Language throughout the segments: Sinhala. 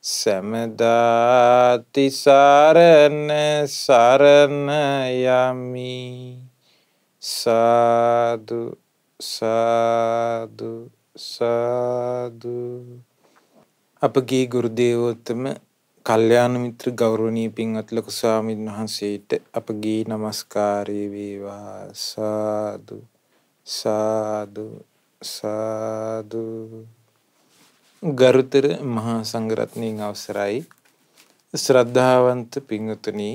සමදාති සරණ සරණ යමි සාදු සාදු සාදු අපගේ ගුරු දේවෝත්තම කල්යාණ මිත්‍ර ගෞරවනීය පින්වත් ලොකු ස්වාමීන් වහන්සේට අපගේ নমස්කාරය වේවා සාදු සාදු සාදු ගරුතර මහා සංගරත්නයෙන් අවසරයි ශ්‍රද්ධාවන්ත පිංහතුනී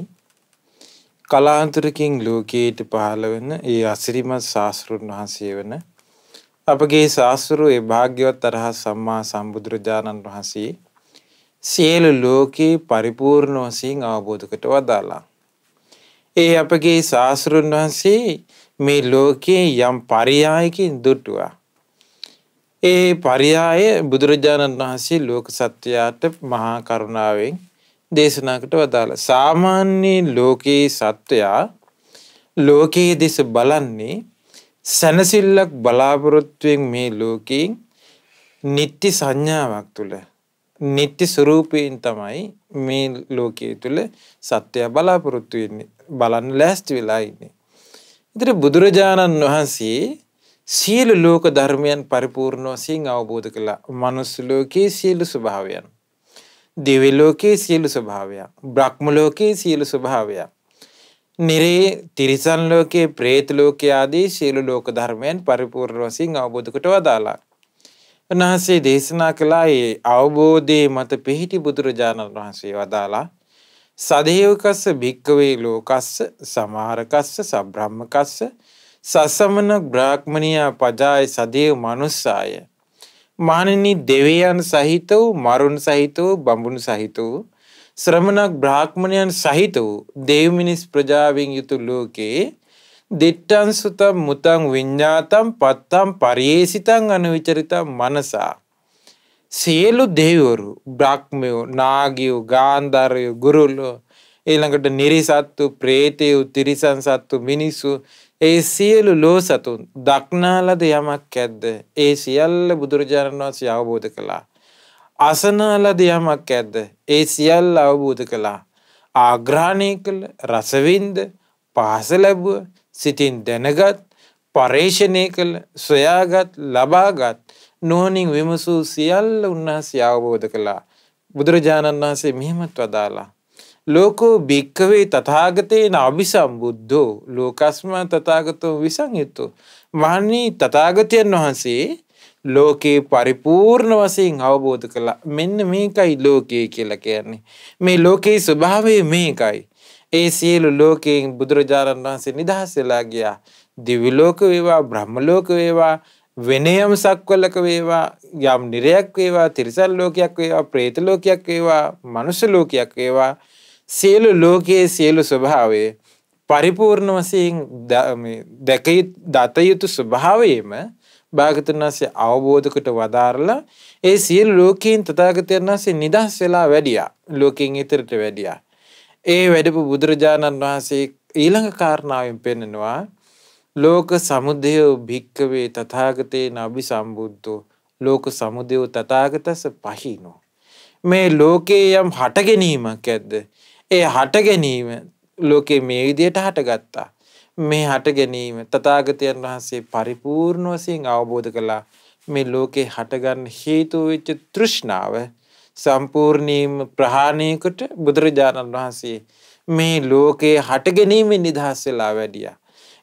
කලාන්තරකින් ලෝකයට පහළ වන ඒ අසිරිමත් ශාස්තෘන් වහන්සේ වන අපගේ ශාස්තරු ඒ භාග්‍යවත් තරහ සම්මා සම්බුදුරජාණන් වහන්සේ සියලු ලෝකයේ පරිපූර්ණ වසින් අවබෝධකට වදාලා. ඒ අපගේ ශාස්තෘන් වහන්සේ මේ ලෝකයේ යම් පරියායකින් දුටුවා. ඒ පරියාය බුදුරජාණන් වහන්සේ ලෝක සත්‍යයාට මහා කරුණාවෙන් දේශනාකට වදාළ. සාමාන්‍යයෙන් ලෝකයේ සත්වයා ලෝකයේ දෙස බලන්නේ සැනසිල්ලක් බලාපොරොත්තුවෙන් මේ ලෝකයෙන් නිත්‍ය සංඥාවක් තුළ නිත්‍ය ස්වරූපයෙන් තමයි මේ ලෝකයේ තුළ සත්‍යය බලාපොරොත්තු වෙන්නේ බලන්න ලෑස්ති වෙලා ඉන්නේ. ඉතින් බුදුරජාණන් වහන්සේ සියලු ලෝක ධර්මයන් පරිපූර්ණ වශයෙන් අවබෝධ කළා. මනුස්ස ලෝකයේ සියලු ස්වභාවයන්. දිව්‍ය ලෝකයේ සියලු ස්වභාවයන්. බ්‍රහ්ම ලෝකයේ සියලු ස්වභාවයන්. නිරේ තිරිසන් ලෝකයේ ප්‍රේත ලෝකයේ ආදී සියලු ලෝක ධර්මයන් පරිපූර්ණ වශයෙන් අවබෝධ කොට වදාලා. උන්වහන්සේ දේශනා කළා ඒ අවබෝධයේ මත පිහිටි බුදුරජාණන් වහන්සේ වදාලා සදේවකස්ස භික්කවේ ලෝකස්ස සමහරකස්ස සබ්‍රහ්මකස්ස සසමන බ්‍රාහ්මණයා පජාය සදේව මනුස්සාය. මහණෙනි දෙවියන් සහිත වූ මරුන් සහිත වූ බඹුන් සහිත වූ ශ්‍රමණක් බ්‍රාහ්මණයන් සහිත වූ දෙව් මිනිස් ප්‍රජාවෙන් යුතු ලෝකේ දිට්ඨං සුතං මුතං විඤ්ඤාතං පත්තං පරියේසිතං අනුවිචරිතං මනසා සියලු දෙවිවරු බ්‍රාහ්මයෝ නාගයෝ ගාන්ධාරයෝ ගුරුලෝ ඊළඟට නිරිසත්තු ප්‍රේතයෝ තිරිසන් සත්තු මිනිසු ඒ සියලු ලෝ සතුන් දක්නාලද යමක් ඇද්ද ඒ සියල්ල බුදුරජාණන් වහන්සේ අවබෝධ කළා. අසනාලද යමක් ඇද්ද ඒ සියල්ල අවබෝධ කළා. ආග්‍රාණය කළ රසවින්ද පහස ලැබුව සිතින් දැනගත් පර්ේෂණය කළ සොයාගත් ලබාගත් නුවනින් විමසූ සියල්ල උන්වහන්සේ අවබෝධ කළා. බුදුරජාණන් වහන්සේ මෙහෙමත් වදාලා ලෝකෝ භික්කවේ තතාගතයන අභිසම්බුද්ධෝ ලෝකස්මා තතාගතෝ විසංයුතු. මහන්නේ තතාගතයන් වහන්සේ ලෝකයේ පරිපූර්ණ වසයෙන් අවබෝධ කළා මෙන්න මේකයි ලෝකයේ කියලා කියන්නේ. මේ ලෝකයේ ස්වභාවය මේකයි. ඒ සියලු ලෝකයෙන් බුදුරජාණන් වහන්සේ නිදහස් වෙලා ගියා. දිවිලෝක වේවා බ්‍රහ්මලෝක වේවා වෙනයම් සක්වලක වේවා යම් නිරයක් වේවා තිරිසන් ලෝකයක් වේවා ප්‍රේත ලෝකයක් වේවා මනුෂ්‍ය ලෝකයක් වේවා සියලු ලෝකයේ සියලු ස්වභාවේ පරිපූර්ණ වසයෙන් දැකයි දතයුතු ස්වභාවයේම භාගතන් වන්සේ අවබෝධකට වදාරලා ඒ සියල් ලෝකීන් තතාගතයන් වන්සේ නිදහස් වෙලා වැඩියා ලෝකින් ඉතරට වැඩියා. ඒ වැඩපු බුදුරජාණන් වහන්සේ ඊළඟ කාරණාවෙන් පෙනෙනවා ලෝක සමුදයෝ භික්කවේ තතාගතයේ නබි සම්බුද්ධෝ ලෝක සමුදයෝ තතාගතස පහිනෝ. මේ ලෝකයේ යම් හටගැනීමක් ඇද්ද ඒ හට ගැනීම ලෝකේ මේ විදියට හටගත්තා. මේ හට ගැනීම තථාගතයන් වහන්සේ පරිපූර්ණ වශයෙන් අවබෝධ කළා. මේ ලෝකේ හටගන්න හේතු වෙච්ච තෘෂ්ණාව සම්පූර්ණීම් ප්‍රහාණයකට බුදුරජාණන් වහන්සේ මේ ලෝකයේ හට ගැනීමෙන් නිදහස් වෙලා වැඩියා.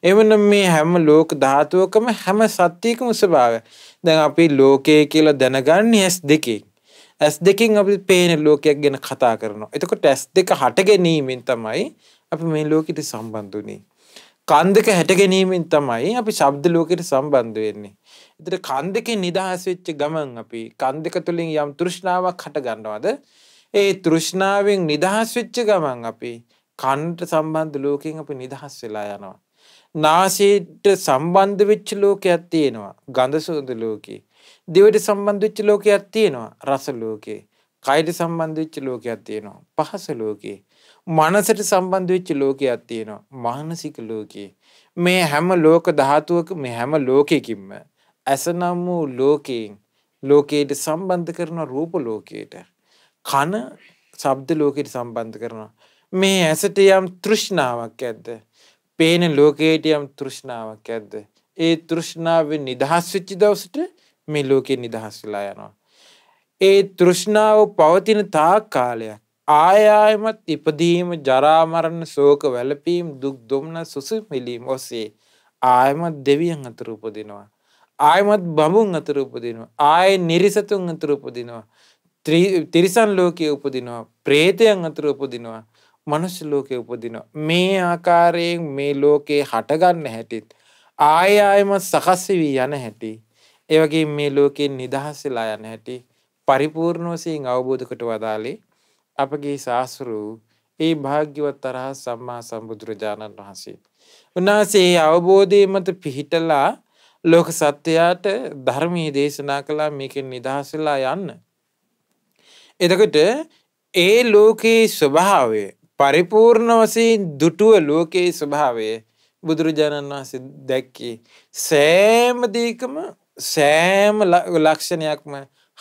එවනම් මේ හැම ලෝක ධාතුවකම හැම සත්‍යයකම ස්වභාවය. දැන් අපි ලෝකය කියලා දැනගන්නේ S2. ඇස් දෙකින් අපි පේන ලෝකයක් ගැන කතා කරනවා. එතකොට ඇස් දෙක හට ගැනීමෙන් තමයි අපි මේ ලෝකෙට සම්බන්ධ වුනේ. කන් දෙක හැට ගැනීමෙන් තමයි අපි ශබ්ද ලෝකෙට සම්බන්ධ වෙන්නේ. එතකොට කන් දෙකෙන් නිදහස් වෙච්ච ගමන් අපි කන් දෙක තුලින් යම් තෘෂ්ණාවක් හට ගන්නවද? ඒ තෘෂ්ණාවෙන් නිදහස් වෙච්ච ගමන් අපි කන්ට සම්බන්ධ ලෝකෙන් අපි නිදහස් වෙලා යනවා. නාසයට සම්බන්ධ වෙච්ච ලෝකයක් තියෙනවා. ගඳ සුවඳ ලෝකේ. දෙවට සම්බන්ධවෙච්ච ලෝකයක් තියෙනවා රස ලෝකේ කයිට සම්බන්ධවෙච්ච ලෝකයක් තියෙනවා පහස ලෝකේ මනසට සම්බන්ධවෙච්ච ලෝකයක් තියෙනවා මානසික ලෝකයේ මේ හැම ලෝක ධාතුවක මේ හැම ලෝකයකින්ම ඇසනම් වූ ලෝකයෙන් ලෝකයට සම්බන්ධ කරන රූප ලෝකයට කන සබ්ද ලෝකයට සම්බන්ධ කරනවා මේ ඇසට යම් තෘෂ්ණාවක් ඇද්ද පේන ලෝකයට යම් තෘෂ්ණාවක් ඇද්ද ඒ තෘෂ්ණාව නිදහස් වෙච්චි දවසට මේ ලෝකෙන් නිදහස් වෙලා යනවා. ඒ තෘෂ්ණාව පවතින තා කාලයක් ආයායමත් ඉපදීම ජරාමරණ සෝක වැලපීම් දුක් දුම්න සුසුමිලීම් ඔස්සේ ආයමත් දෙවියන් අතර උපදිනවා. ආයමත් බමුන් අතර උපදිනවා. ආය නිරිසතුන් අතර උපදිනවා. තිරිසන් ලෝකය උපදිනවා. ප්‍රේතයන් අතර උපදිනවා. මනුෂ්‍ය ලෝකය උපදිනවා. මේ ආකාරයෙන් මේ ලෝකයේ හටගන්න හැටිත්. ආය ආයමත් සකස්වී යන හැටි. ඒවගේ මේ ලෝකෙන් නිදහස්සලා යන හැටි පරිපූර්ණෝසයෙන් අවබෝධකට වදාලේ අපගේ ශාස්රූ ඒ භාග්‍යවත් තරහ සම්මා සම්බුදුරජාණන් වහන්සේ. උන්වහන්සේ අවබෝධය මත පිහිටලා ලෝක සත්‍යයාට ධර්මී දේශනා කලා මේකෙන් නිදහසලා යන්න. එතකට ඒ ලෝකයේ ස්වභාවය පරිපූර්ණ වසයෙන් දුටුව ලෝකයේ ස්වභාවය බුදුරජාණන් වහන්සේ දැක්කේ සෑමදීකම සෑම ලක්ෂණයක්ම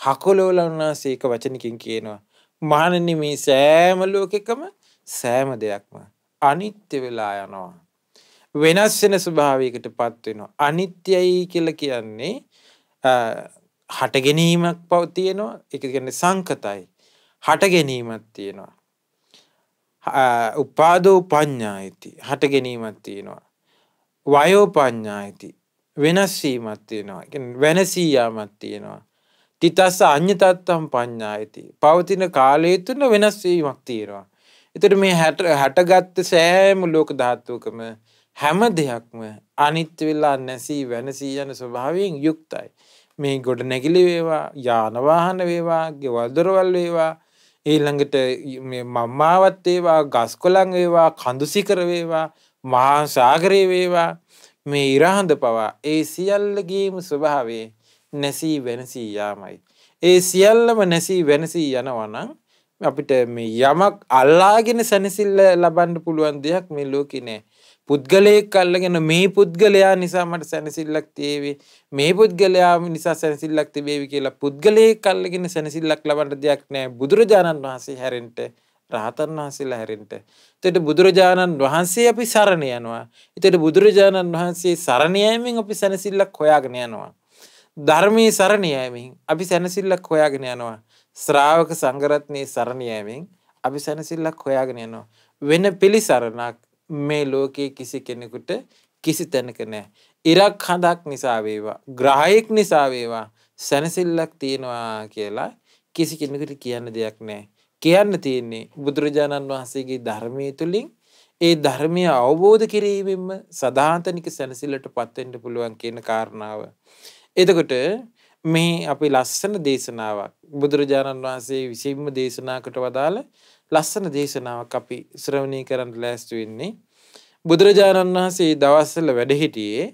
හකොලෝල උන්නාසේක වචනකින් කියනවා. මහණනි මේ සෑම ලෝකෙකම සෑම දෙයක්ම අනිත්‍ය වෙලා යනවා. වෙනස් වෙන ස්වභාවයකට පත් වෙනවා. අනිත්‍යයි කියලා කියන්නේ හට ගැනීමක් පව තියෙනවා. ඒක කියන්නේ සංකතයි. හට ගැනීමක් තියෙනවා. උපාදෝ පඤ්ඤායති. හට ගැනීමක් තියෙනවා. වයෝ පඤ්ඤායති. වෙනස්වීමත් තියෙනවා වෙනසීයාමත් තියෙනවා. තිතස්ස අන්‍යතත්තම් පඤ්ඥායිති. පවතින කාලය තුළ වෙනස්වීමක් තියෙනවා. එතට මේ හැටගත්ත සෑම ලෝක ධාත්තුවකම හැම දෙයක්ම අනිත්‍ය වෙලා නැසී වෙනසී යන ස්වභාවයෙන් යුක්තයි. මේ ගොඩ නැගිලි වේවා යානවාහන වේවා ගෙවල්දොරවල් වේවා ඊළඟට මම්මාවත් වේවා ගස්කොළන් වේවා කඳුසිකර වේවා මහාසාගරය වේවා මේ ඉරහඳ පවා ඒ සියල්ලගේම ස්වභාවේ නැසී වෙනසී යාමයි. ඒ සියල්ලම නැසී වෙනසී යනවනං අපිට මේ යමක් අල්ලාගෙන සැනසිල්ල ලබන්ඩ පුළුවන් දෙයක් මේ ලෝකිනෑ. පුද්ගලයෙක් අල්ලගෙන මේ පුද්ගලයා නිසා මට සැනසිල්ලක් තියේවේ මේ පුද්ගලයා නිසා සැනසිල්ලක් තිබේවි කියලා පුද්ගලයෙක් අල්ලගෙන සැනසිල්ලක් ලබන්ට දෙයක් නෑ බුදුරජාණන් වහන්සේ හැරෙන්ට රහතන් වහන්සේලා හැරෙන්ට. එතට බුදුරජාණන් වහන්සේ අපි සරණ යනවා. එතට බුදුරජාණන් වහන්සේ සරණයෑමෙන් අපි සැනසිල්ලක් හොයාගෙන යනවා. ධර්මී සරණයෑමින් අපි සැනසිල්ලක් හොයාගෙන යනවා. ශ්‍රාවක සංගරත්නයේ සරණයෑමෙන් අපි සැනසිල්ලක් හොයාගෙන යනවා. වෙන පිළිසරණක් මේ ලෝකයේ කිසි කෙනෙකුට කිසි තැනක නෑ. ඉරක් හඳක් නිසාවේවා. ග්‍රහයෙක් නිසාවේවා සැනසිල්ලක් තියෙනවා කියලා කිසි කෙනෙකුට කියන්න දෙයක් නෑ. කියන්න තියෙන්නේ බුදුරජාණන් වහන්සේගේ ධර්මය තුළින් ඒ ධර්මය අවබෝධ කිරීමෙන්ම සදාතනික සැනසිල්ලට පත්වෙන්ට පුළුවන් කියන කාරණාව. එතකොට මේ අපි ලස්සන දේශනාවක් බුදුරජාණන් වහන්සේ විසින්ම දේශනාකට වදාළ ලස්සන දේශනාවක් අපි ශ්‍රවණී කරන්න ලෑස්තු වෙන්නේ. බුදුරජාණන් වහන්සේ දවස්සල වැඩහිටියේ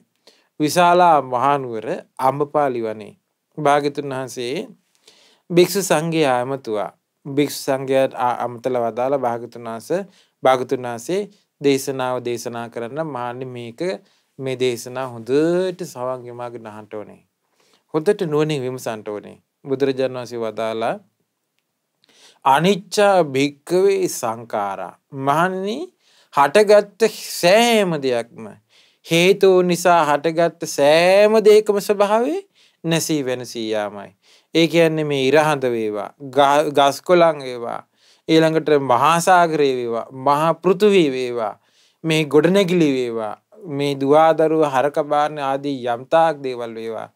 විශාලා මහනුවර අම්ඹපාලි වනේ. භාගිතුන් වහන්සේ භික්‍ෂු සංඝයා ඇමතුවා භික්ෂ සංඝයාට අමතල වදාලා භාගතුන් වහන්සේ භාගතුන් වහන්සේ දේශනාව දේශනා කරන්න මහන්නේ මේක මේ දේශනා හොඳට සවන් යමාගෙන අහන්න ඕනේ. හොඳට නුවණින් විමසන්න ඕනේ. බුදුරජාණන් වහන්සේ වදාලා අනිච්චා භික්කවේ සංකාරා. මහන්නේ හටගත්ත සෑම දෙයක්ම හේතු නිසා හටගත්ත සෑම දෙයකම ස්වභාවේ නැසී වෙනසී යාමයි. ඒ කියන්නේ මේ ඉරහඳ වේවා ගස්කොලන් වේවා ඊළඟට මහාසාගරය වේවා මහා පෘථුවී වේවා මේ ගොඩනැගිලි වේවා මේ දවාදරුව හරකබාන ආදී යම්තාක් දේවල් වේවා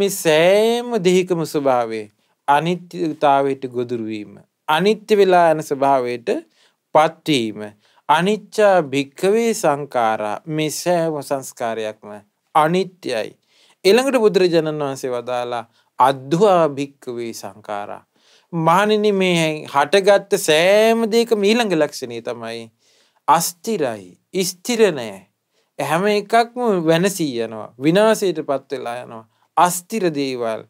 මේ සෑම දෙහිකම ස්වභාවේ අනිත්‍යතාවයට ගොදුරුවීම අනිත්‍ය වෙලා යන ස්වභාවයට පත්වීම අනිච්චා භික්කවේ සංකාරා මේ සෑම සංස්කාරයක්ම අනිත්‍යයි. එළඟට බුදුරජාණන් වහන්සේ වදාලා අද්දවා භික්කවේ සංකාරා. මානනි මේ හටගත්ත සෑමදක මීළඟ ලක්ෂණය තමයි. අස්තිරයි ස්තිරණෑ හැම එකක්ම වෙනසී යනවා විනාසයට පත්වෙලා යනවා. අස්තිර දේවල්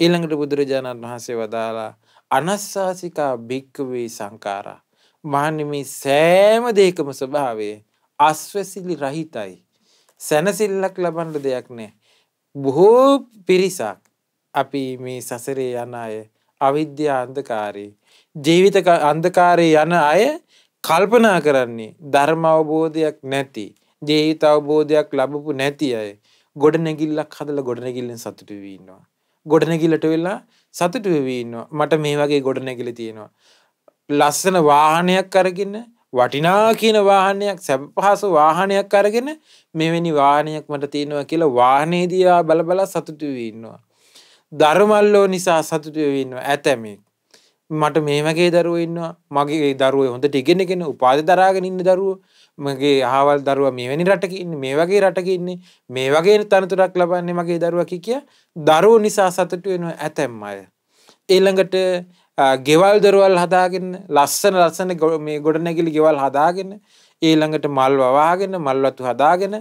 එළඟට බුදුරජාණන් වහන්සේ වදාලා අනස්සාසිකා භික්කවේ සංකාරා. මානමි සෑම දේකම ස්වභාවේ අස්වැසිලි රහිතයි. සැනසිල්ලක් ලබන්ඩ දෙයක් නෑ. බොහෝ පිරිසක් අපි මේ සසරේ යන අය අවිද්‍යා අන්ධකාරී ජීවිත අන්ධකාරයේ යන අය කල්පනා කරන්නේ ධර්ම අවබෝධයක් නැති ජීවිත අවබෝධයක් ලැබපු නැති අය ගොඩනැගිල්ලක් හදලා ගොඩනැගිල්ලෙන් සතුටු වෙවි ඉන්නවා ගොඩනැගිල්ලට වෙලා සතුටු වෙවි ඉන්නවා මට මේ වගේ ගොඩනැගිලි තියෙනවා ලස්සන වාහනයක් අරගෙන වටිනා කියන වාහනයක් සැපහසු වාහනයක් අරගෙන මෙවැනි වාහනයක් මට තියෙනවා කියලා වාහනේදී බල බලා සතුටු වෙවි ඉන්නවා ධර්මල්ලෝ නිසා සතුටවෙන්න ඇතැමේ. මට මේමගේ දරුව ඉන්නවා මගේ දරුව හොඳ ටිගෙනගෙන උපාද දරාගෙන ඉන්න දරුව මගේ හාවල් දරුව මෙවැනි රටකින්න මේ වගේ රටකින්නේ මේ වගේ තනතුරක් ලබන්නේ මගේ දරුවකි කිය දරුව නිසා සතුට වෙනවා ඇතැම් අය. එළඟට ගෙවල් දරුවල් හදාගෙන ලස්සන ලස්සන මේ ගොඩනැගිලි ගෙවල් හදාගෙන ඒළඟට මල් වවාගෙන මල්වතු හදාගෙන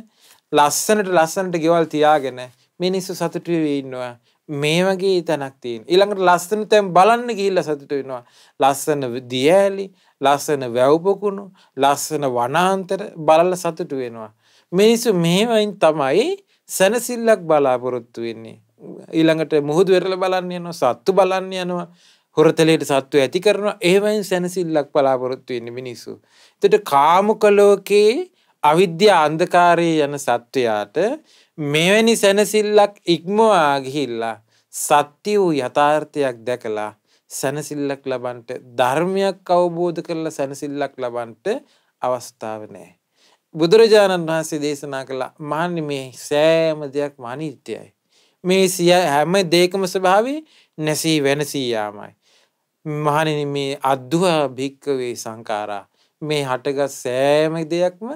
ලස්සනට ලස්සනට ගෙවල් තියාගෙන මිනිස්සු සතුටුවේ ඉන්නවා මේ වගේ තැනක් තියෙන ඊළඟට ලස්සන තැන් බලන්න ගිහිල්ල සතුට වෙනවා ලස්සන දියඇලි ලස්සන වැව්පොකුණු ලස්සන වනාන්තර බලල සතුට වෙනවා මිනිස්සු මෙහෙමයින් තමයි සැනසිල්ලක් බලාපොරොත්තු වෙන්නේ ඊළඟට මුහුදු වෙරල බලන්න යනවා සත්තු බලන්න යනවා හොරතලයට සත්ව ඇති කරනවා ඒවයින් සැනසිල්ලක් බලාපොරොත්තු වෙන්න මිනිස්සු තට කාමුකලෝකයේ අවිද්‍යා අන්ධකාරයේ යන සත්වයාට මෙවැනි සැනසිල්ලක් ඉක්මවා ගිහිල්ලා සත්‍ය වූ යථාර්ථයක් දැකලා සැනසිල්ලක් ලබන්ට ධර්මයක් අවබෝධ කරලා සැනසිල්ලක් ලබන්ට අවස්ථාව නෑ. බුදුරජාණන් වහන්සේ දේශනා කළා මාන්‍ය මේ සෑම දෙයක් මනිත්‍යයි. මේ සිය හැම දේකම ස්වභාවේ නැසී වෙනසී යාමයි. මහණෙනි මේ අද්දුවා භික්කවේ සංකාරා මේ හටගත් සෑම දෙයක්ම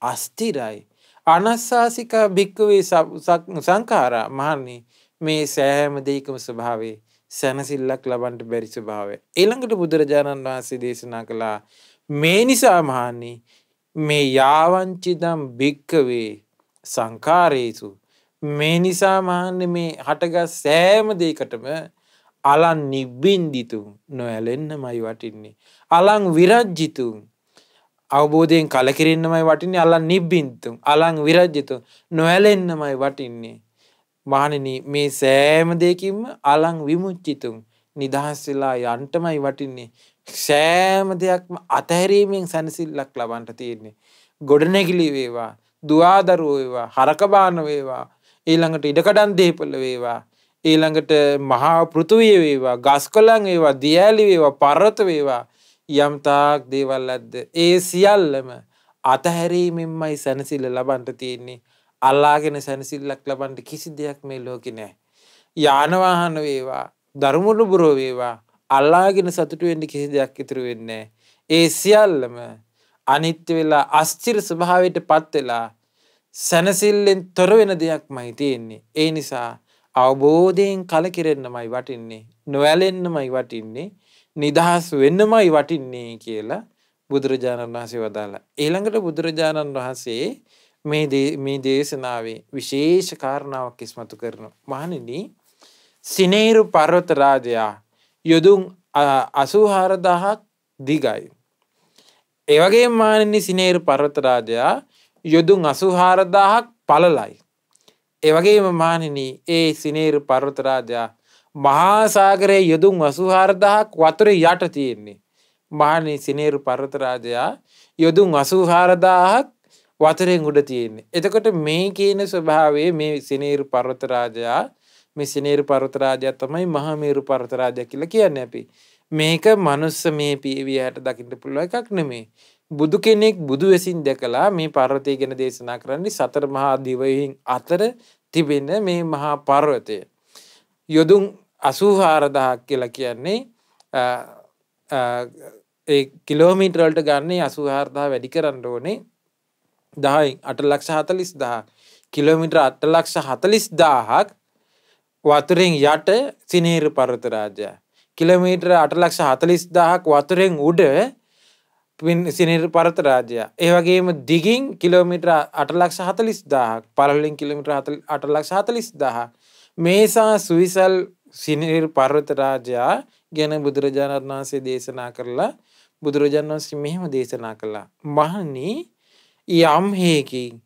අස්තිරයි. අනස්සාසික භික්කවේ සංකාරා මහන්නේ මේ සෑහම දෙකම ස්වභාවේ සැනසිල්ලක් ලබන්ට බැරි ස්වභාවය. එළඟට බුදුරජාණන් වහන්සේ දේශනා කළා මේ නිසා මහන්නේ මේ යාවංචිදම් භික්කවේ සංකාරයේසු. මේ නිසා මහන්න මේ හටගස් සෑම දෙකටම අලන් නිබ්බින්දිතුම් නොඇලෙන්න මයි වටින්නේ. අලං විරජ්ජිතුම් අවබෝධයෙන් කලකිරන්නමයි වටින්නේ අල්ලා නිබ්බින්තුම් අලං විරජ්ජිතු නොවැලෙන්න්නමයි වටින්නේ. මහනන මේ සෑම දෙකින්ම අලං විමුච්චිතුන් නිදහස් වෙලා යන්ටමයි වටින්නේ. සෑම දෙයක්ම අතහැරීමෙන් සැනසිල්ලක් ලබන්ට තියෙන්නේ. ගොඩනැගිලි වේවා දවාදරුවේවා හරකබාන වේවා ඊළඟට ඉඩකඩන් දේපල වේවා ඊළඟට මහා පෘතුවය වේවා ගස් කොලන් ඒවා දියඇලි වේවා පරත වේවා යම්තාක් දේවල් ඇද්ද. ඒ සියල්ලම අතහැරීමෙන්මයි සැනසිල්ල ලබන්ට තියෙන්නේ අල්ලාගෙන සැනසිල්ලක් ලබන්ට කිසි දෙයක් මේ ලෝකෙ නෑ. යානවාහන වේවා දරුමුළු බුරෝ වේවා අල්ලාගෙන සතුටුවෙන්ඩි කිසි දෙයක් ඉතුරු වෙන්නේ. ඒ සියල්ලම අනිත්‍ය වෙලා අස්චිර ස්වභාවයට පත්වෙලා සැනසිල්ලෙන් තොර වෙන දෙයක් මයි තියෙන්නේ. ඒ නිසා අවබෝධයෙන් කලකිරෙන්න්නමයි වටින්නේ. නොවැලෙන්න්නමයි වටින්නේ. නිදහස් වෙන්නමයි වටින්නේ කියලා බුදුරජාණන් වහන්සේ වදාලා. ඊළඟට බුදුරජාණන් වහන්සේ මේ දේශනාවේ විශේෂ කාරණාවක් ඉස්මතු කරනු. මහනිනි සිනේරු පර්වත රාජයා යොදුන් අසූහාරදහක් දිගයි. ඒවගේ මානනි සිනේරු පර්වත රාජයා යොදුන් අසුහාරදාහක් පලලයි. එවගේම මානනි ඒ සිනේරු පර්වතරාජා මහාසාගරයේ යුදුන් අසුහාරදහක් වතුර යට තියෙන්නේ. මහනි සිනේරු පර්වතරාජයා යොදුන් අසූහාරදාහක් වතරෙන් උඩ තියෙන්නේ. එතකොට මේ කියන ස්වභාවේ මේ සිනේරු පර්වතරාජයා මේ සිනේරු පර්වතරාජයා තමයි මහමේරු පර්වතරාජය කියලා කියන්නේ අපි. මේක මනුස්ස මේ පීවියට දකින්න පුළුවන් එකක් නෙමේ. බුදු කෙනෙක් බුදු වෙසින් දැකලා මේ පර්වතය ගැන දේශනා කරන්නේ සතර මහා දිවයින් අතර තිබෙන මේ මහා පර්වතය. යොදුන් අසූහාරදහක් කියලා කියන්නේ ඒ කිලෝමීටරල්ට ගන්නේ අසුහාර්දා වැඩි කරන්න ඕනේ දහයි අට ලක්ෂ හතලිස් දහ කිලෝමිටර අට ලක්ෂ හතලිස් දාහක් වතුරෙන් යට සිනේරු පරතරාජය. කිලමීටර අටලක්ෂ හතලිස් දාහක් වතුරෙන් උඩ සිනිර් පරතරාජය. ඒවගේම දිගින් කිලෝමිටර අටලක්ෂ හතලිස් දාහක් පරලින් කිලමිට අටලක්ෂ හතලිස් දාහ මේසා සුවිසල් සිනිර් පර්වත රාජයා ගැන බුදුරජාණන් වහන්සේ දේශනා කරලා බුදුරජාණන් වහන්සේ මෙහෙම දේශනා කළා. මහනි යම් හේකින්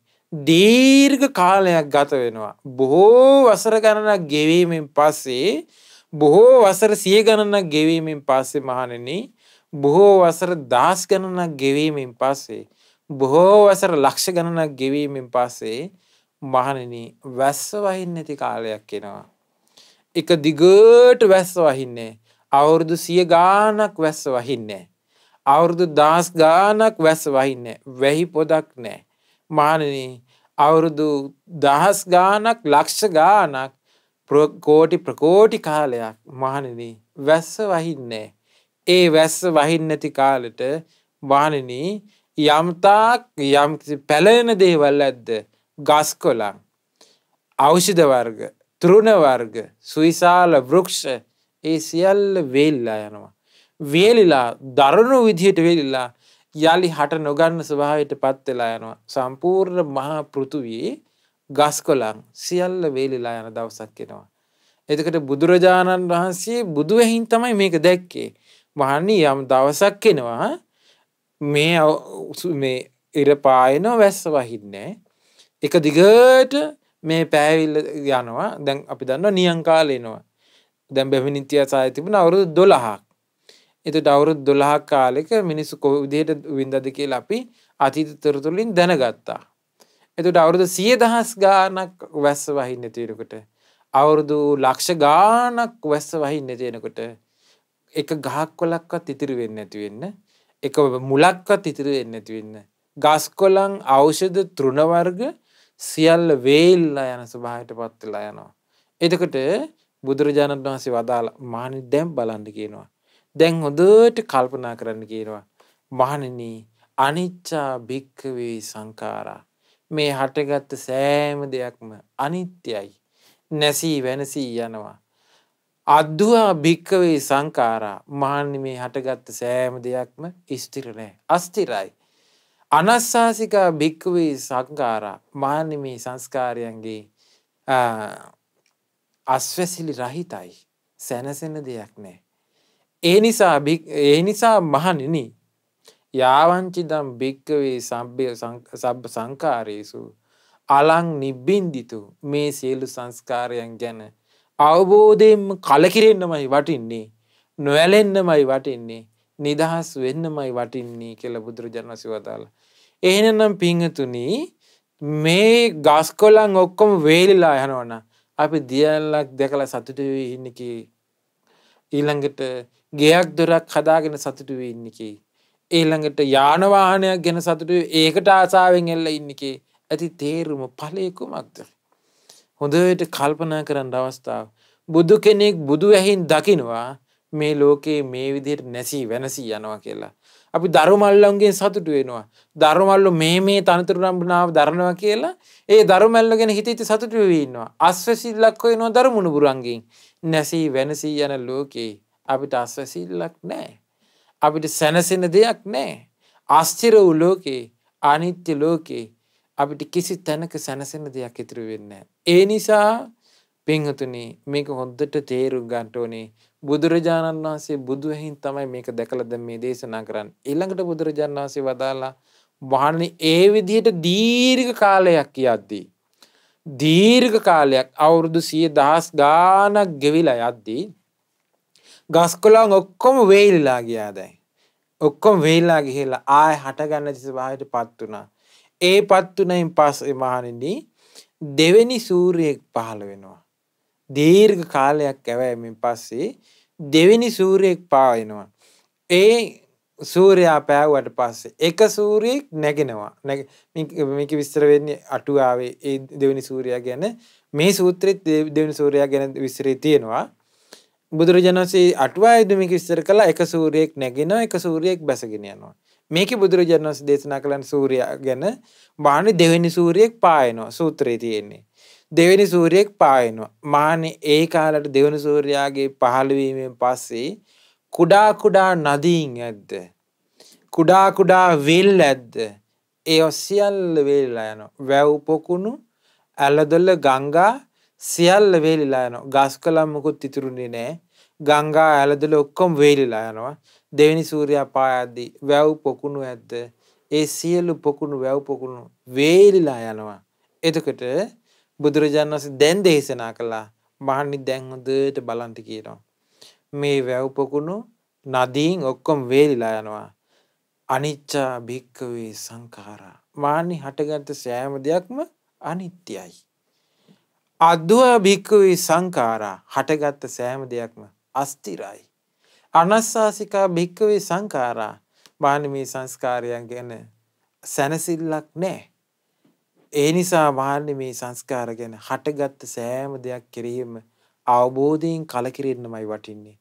දීර්ඝ කාලයක් ගත වෙනවා. බොහෝ වසර ගණනක් ගෙවීමෙන් පස්සේ බොහෝ වසර සිය ගණනක් ගෙවීමෙන් පස්සේ මහණෙනි බොහෝ වසර දාස් ගණනක් ගෙවීමෙන් පස්සේ බොහෝ වසර ලක්ෂ ගණනක් ගෙවීමෙන් පස්සේ මහණෙනි වැස්ස වහින්න ඇති කාලයක් එනවා. එක දිගට වැස්ස වහින්නේ අවුරුදු සිය ගානක් වැස්ස වහින්නේ. අවුරුදු දස් ගානක් වැස්ස වහින්නේ වැහි පොදක් නෑ. මානනී අවුරුදු දහස් ගානක් ලක්ෂ ගානක් ප්‍රකෝටි ප්‍රකෝටි කාලයක් මහනනී වැස්ස වහින්නේ. ඒ වැස්ස වහින්නැති කාලට මානනී යම්තාක් යම් පැලෙන දේවල් ඇද්ද. ගස් කොළන් ඖෂධ වර්ග තෘණ වර්ග සුවිශාල වෘක්ෂ ඒ සියල්ල වේල්ලා යනවා. වේලිලා දරුණු විදිහට වේලිලා යළි හට නොගන්න ස්වභාවයට පත්වෙලා යනවා සම්පූර්ණ මහා පෘතුවයේ ගස් කොළන් සියල්ල වේලිලා යන දවසක් කෙනවා. එතකට බුදුරජාණන් වහන්සේ බුදුවැහින් තමයි මේක දැක්කේ. මහන්නේ යම් දවසක් කෙනවා මේ ඉර පායනෝ වැස්ස වහින්නේ එක දිගට මේ පෑවිල්ල යනවා දැන් අපි දන්න නියංකාලයනවා දැම් බැමිනිිතිය සාය තිබුණ අවුරුදු දොළහක් එතු ඩවුරුත් දොළහක් කාලෙක මිනිස්සු කොවිදියට වින්දද කියලා අපි අතීතතොරතුලින් දැනගත්තා. එතුට අවුරුදු සිය දහස් ගානක් වැස්ස වහින්න තීරකට. අවුරුදු ලක්ෂ ගානක් වැස්ස වහින්න තියෙනකොට එක ගහක් කොලක්වත් ඉතිරි වෙන්න ඇතිවෙන්න එක මුලක්වත් ඉතිරි වෙන්න ඇතිවෙන්න. ගස්කොලං අවෂද තෘණවර්ග සියල්ල වේල්ලා යන ස්වභාවයට පත් වෙලා යනවා. එතකොට බුදුරජාණන් වහන්සේ වදාලා මහණනි දැන් බලන්න කියනවා. දැන් හොඳට කල්පනා කරන්න කියනවා. මහණෙනි අනිච්චා භික්කවේ සංකාරා මේ හටගත්ත සෑම දෙයක්ම අනිත්‍යයි නැසී වෙනසී යනවා අද්දුවා භික්කවේ සංකාරා මහන්න මේ හටගත්ත සෑම දෙයක්ම ස්ථිර නෑ අස්තිරයි අනස්සාසිකා භික්කවී සංකාර මානමී සංස්කාරයන්ගේ අස්වැසිලි රහිතයි සැනසෙන දෙයක් නෑ. ඒ නිසා ඒ නිසා මහනිනි යාවංචිදම් භික්කවේ සම්භය සබ් සංකාරයසු අලං නිබ්බින්දිතු මේ සියලු සංස්කාරයන් ගැන අවබෝධයෙන්ම කලකිරෙන්න්නමයි වටින්නේ නොවැලෙන්න්නමයි වටින්නේ නිදහස් වෙන්නමයි වටින්නේ කෙල බුදුරජාණසි වදාලා එහෙනම් පිංහතුනී මේ ගස්කොලන් ඔක්කොම වේලිලා යනවන අපි දියල්ලක් දැකලා සතුටුවී ඉන්නකි ඊළඟට ගෙයක් දොරක් හදාගෙන සතුටුවී ඉන්නකි ඊළඟට යානවාහනයක් ගැන සතුටු ඒකට ආසාාවෙන් එල්ල ඉන්නකේ ඇති තේරුම පලයකුමක්ද හොඳට කල්පනා කරන්න අවස්ථාව බුදු කෙනෙක් බුදු ඇහින් දකිනවා මේ ලෝකයේ මේ විදියට නැසී වෙනසී යනවා කියලා අපි දරුමල්ලන්ගේ සතුට වෙනවා. දරුමල්ලු මේ මේ තනතුරම්භනාව දරනවා කියලා ඒ දරුමැල්ල ගැන හිතීති සතුට වන්නවා. අස්වසිල්ලක් හොයනවා දරමුණුපුරන්ගෙන් නැසී වෙනසී යන ලෝකයේ අපිට අස්වසිල්ලක් නෑ. අපිට සැනසෙන දෙයක් නෑ. අස්චිර වූ ලෝකයේ අනිත්‍ය ලෝකයේ අපිට කිසි තැනක සැනසෙන දෙයක් ඉතුරු වෙන්න. ඒ නිසා පින්හතුනේ මේක හොද්දට තේරුම් ගන්න ඕනේ බුදුරජාණන් වහන්සේ බුදු ඇහින් තමයි මේක දැකලා දැන් මේ දේශනා කරන්නේ ඊළඟට බුදුරජාණන් වහන්සේ වදාලා වහන්නේ ඒ විදිහට දීර්ඝ කාලයක් යද්දී දීර්ඝ කාලයක් අවුරුදු 10000 ගාණක් ගෙවිලා යද්දී ගස්කොළන් ඔක්කොම වේලිලා ගියා දැන් ඔක්කොම වේලිලා ගිහිලා ආය හටගන්න ස්වභාවයටපත් වුණා ඒපත් තුනෙන් පස්සේ මහණෙනි දෙවෙනි සූර්යයෙක් පහළ වෙනවා දීර්ඝ කාලයක් ඇවෑමෙන් පස්සේ දෙවෙනි සූරයෙක් පායනවා. ඒ සූරයා පෑව්වට පස්සේ එක සූරයෙක් නැගෙනවා මික විස්තර වෙන්නේ අටුවාවේ ඒ දෙවනි සූරයා ගැන මේ සූත්‍රෙත් දෙවනි සූරයා ගැන විස්තරේ තියෙනවා බුදුරජාණන්සේ අටුවායද මේක විස්තර කළා එක සූරයෙක් නැගෙනවා එක සූරයෙක් බැසගෙන යනවා මේක බුදුරජාණන්සේ දේශනා කළන් සූරයා ගැන බාහන දෙවෙනි සූරයෙක් පායනවා සූත්‍රයේ තියෙන්නේ දෙවැනි සූරයෙක් පායනවා. මානෙ ඒ කාලට දෙවනි සූරයාගේ පහළවීමෙන් පස්සේ කුඩා කුඩා නදීන් ඇද්ද. කුඩා කුඩා වෙල් ඇද්ද. ඒ ඔස්සිියල්ල වෙල්ලා යන. වැව්පොකුණු ඇල්ලදොල්ල ගංගා සියල්ල වේලිලා යන ගස් කළම්මකුත් ඉතුරුණේ නෑ ගංගා ඇලදල ඔක්කොම් වේලිලා යනවා දෙවැනි සූරයා පායද්දී වැව් පොකුණු ඇද්ද ඒ සියලු පොකුණු වැව් පොකුණු වේලිලා යනවා එතකට බුදුරජාණන් වහන්සේ දැන් දේශනා කළා. මහන්නි දැන් හොඳට බලන්න කියනවා. මේ වැව් පොකුණු නදීන් ඔක්කොම වේලිලා යනවා. අනිච්චා භික්කවේ සංඛාරා. මානි හටගත් සෑම දෙයක්ම අනිත්‍යයි. අද්දුව භික්කවේ සංඛාරා හටගත් සෑම දෙයක්ම අස්තිරයි. අනස්සාසිකා භික්කවේ සංඛාරා මානි මේ සංස්කාරයන් ගැන සැනසිල්ලක් නැහැ. ඒ නිසා මහන්නේ මේ සංස්කාර ගැන හටගත් සෑම දෙයක් කෙරෙහිම අවබෝධයෙන් කලකිරෙන්නමයි වටින්නේ.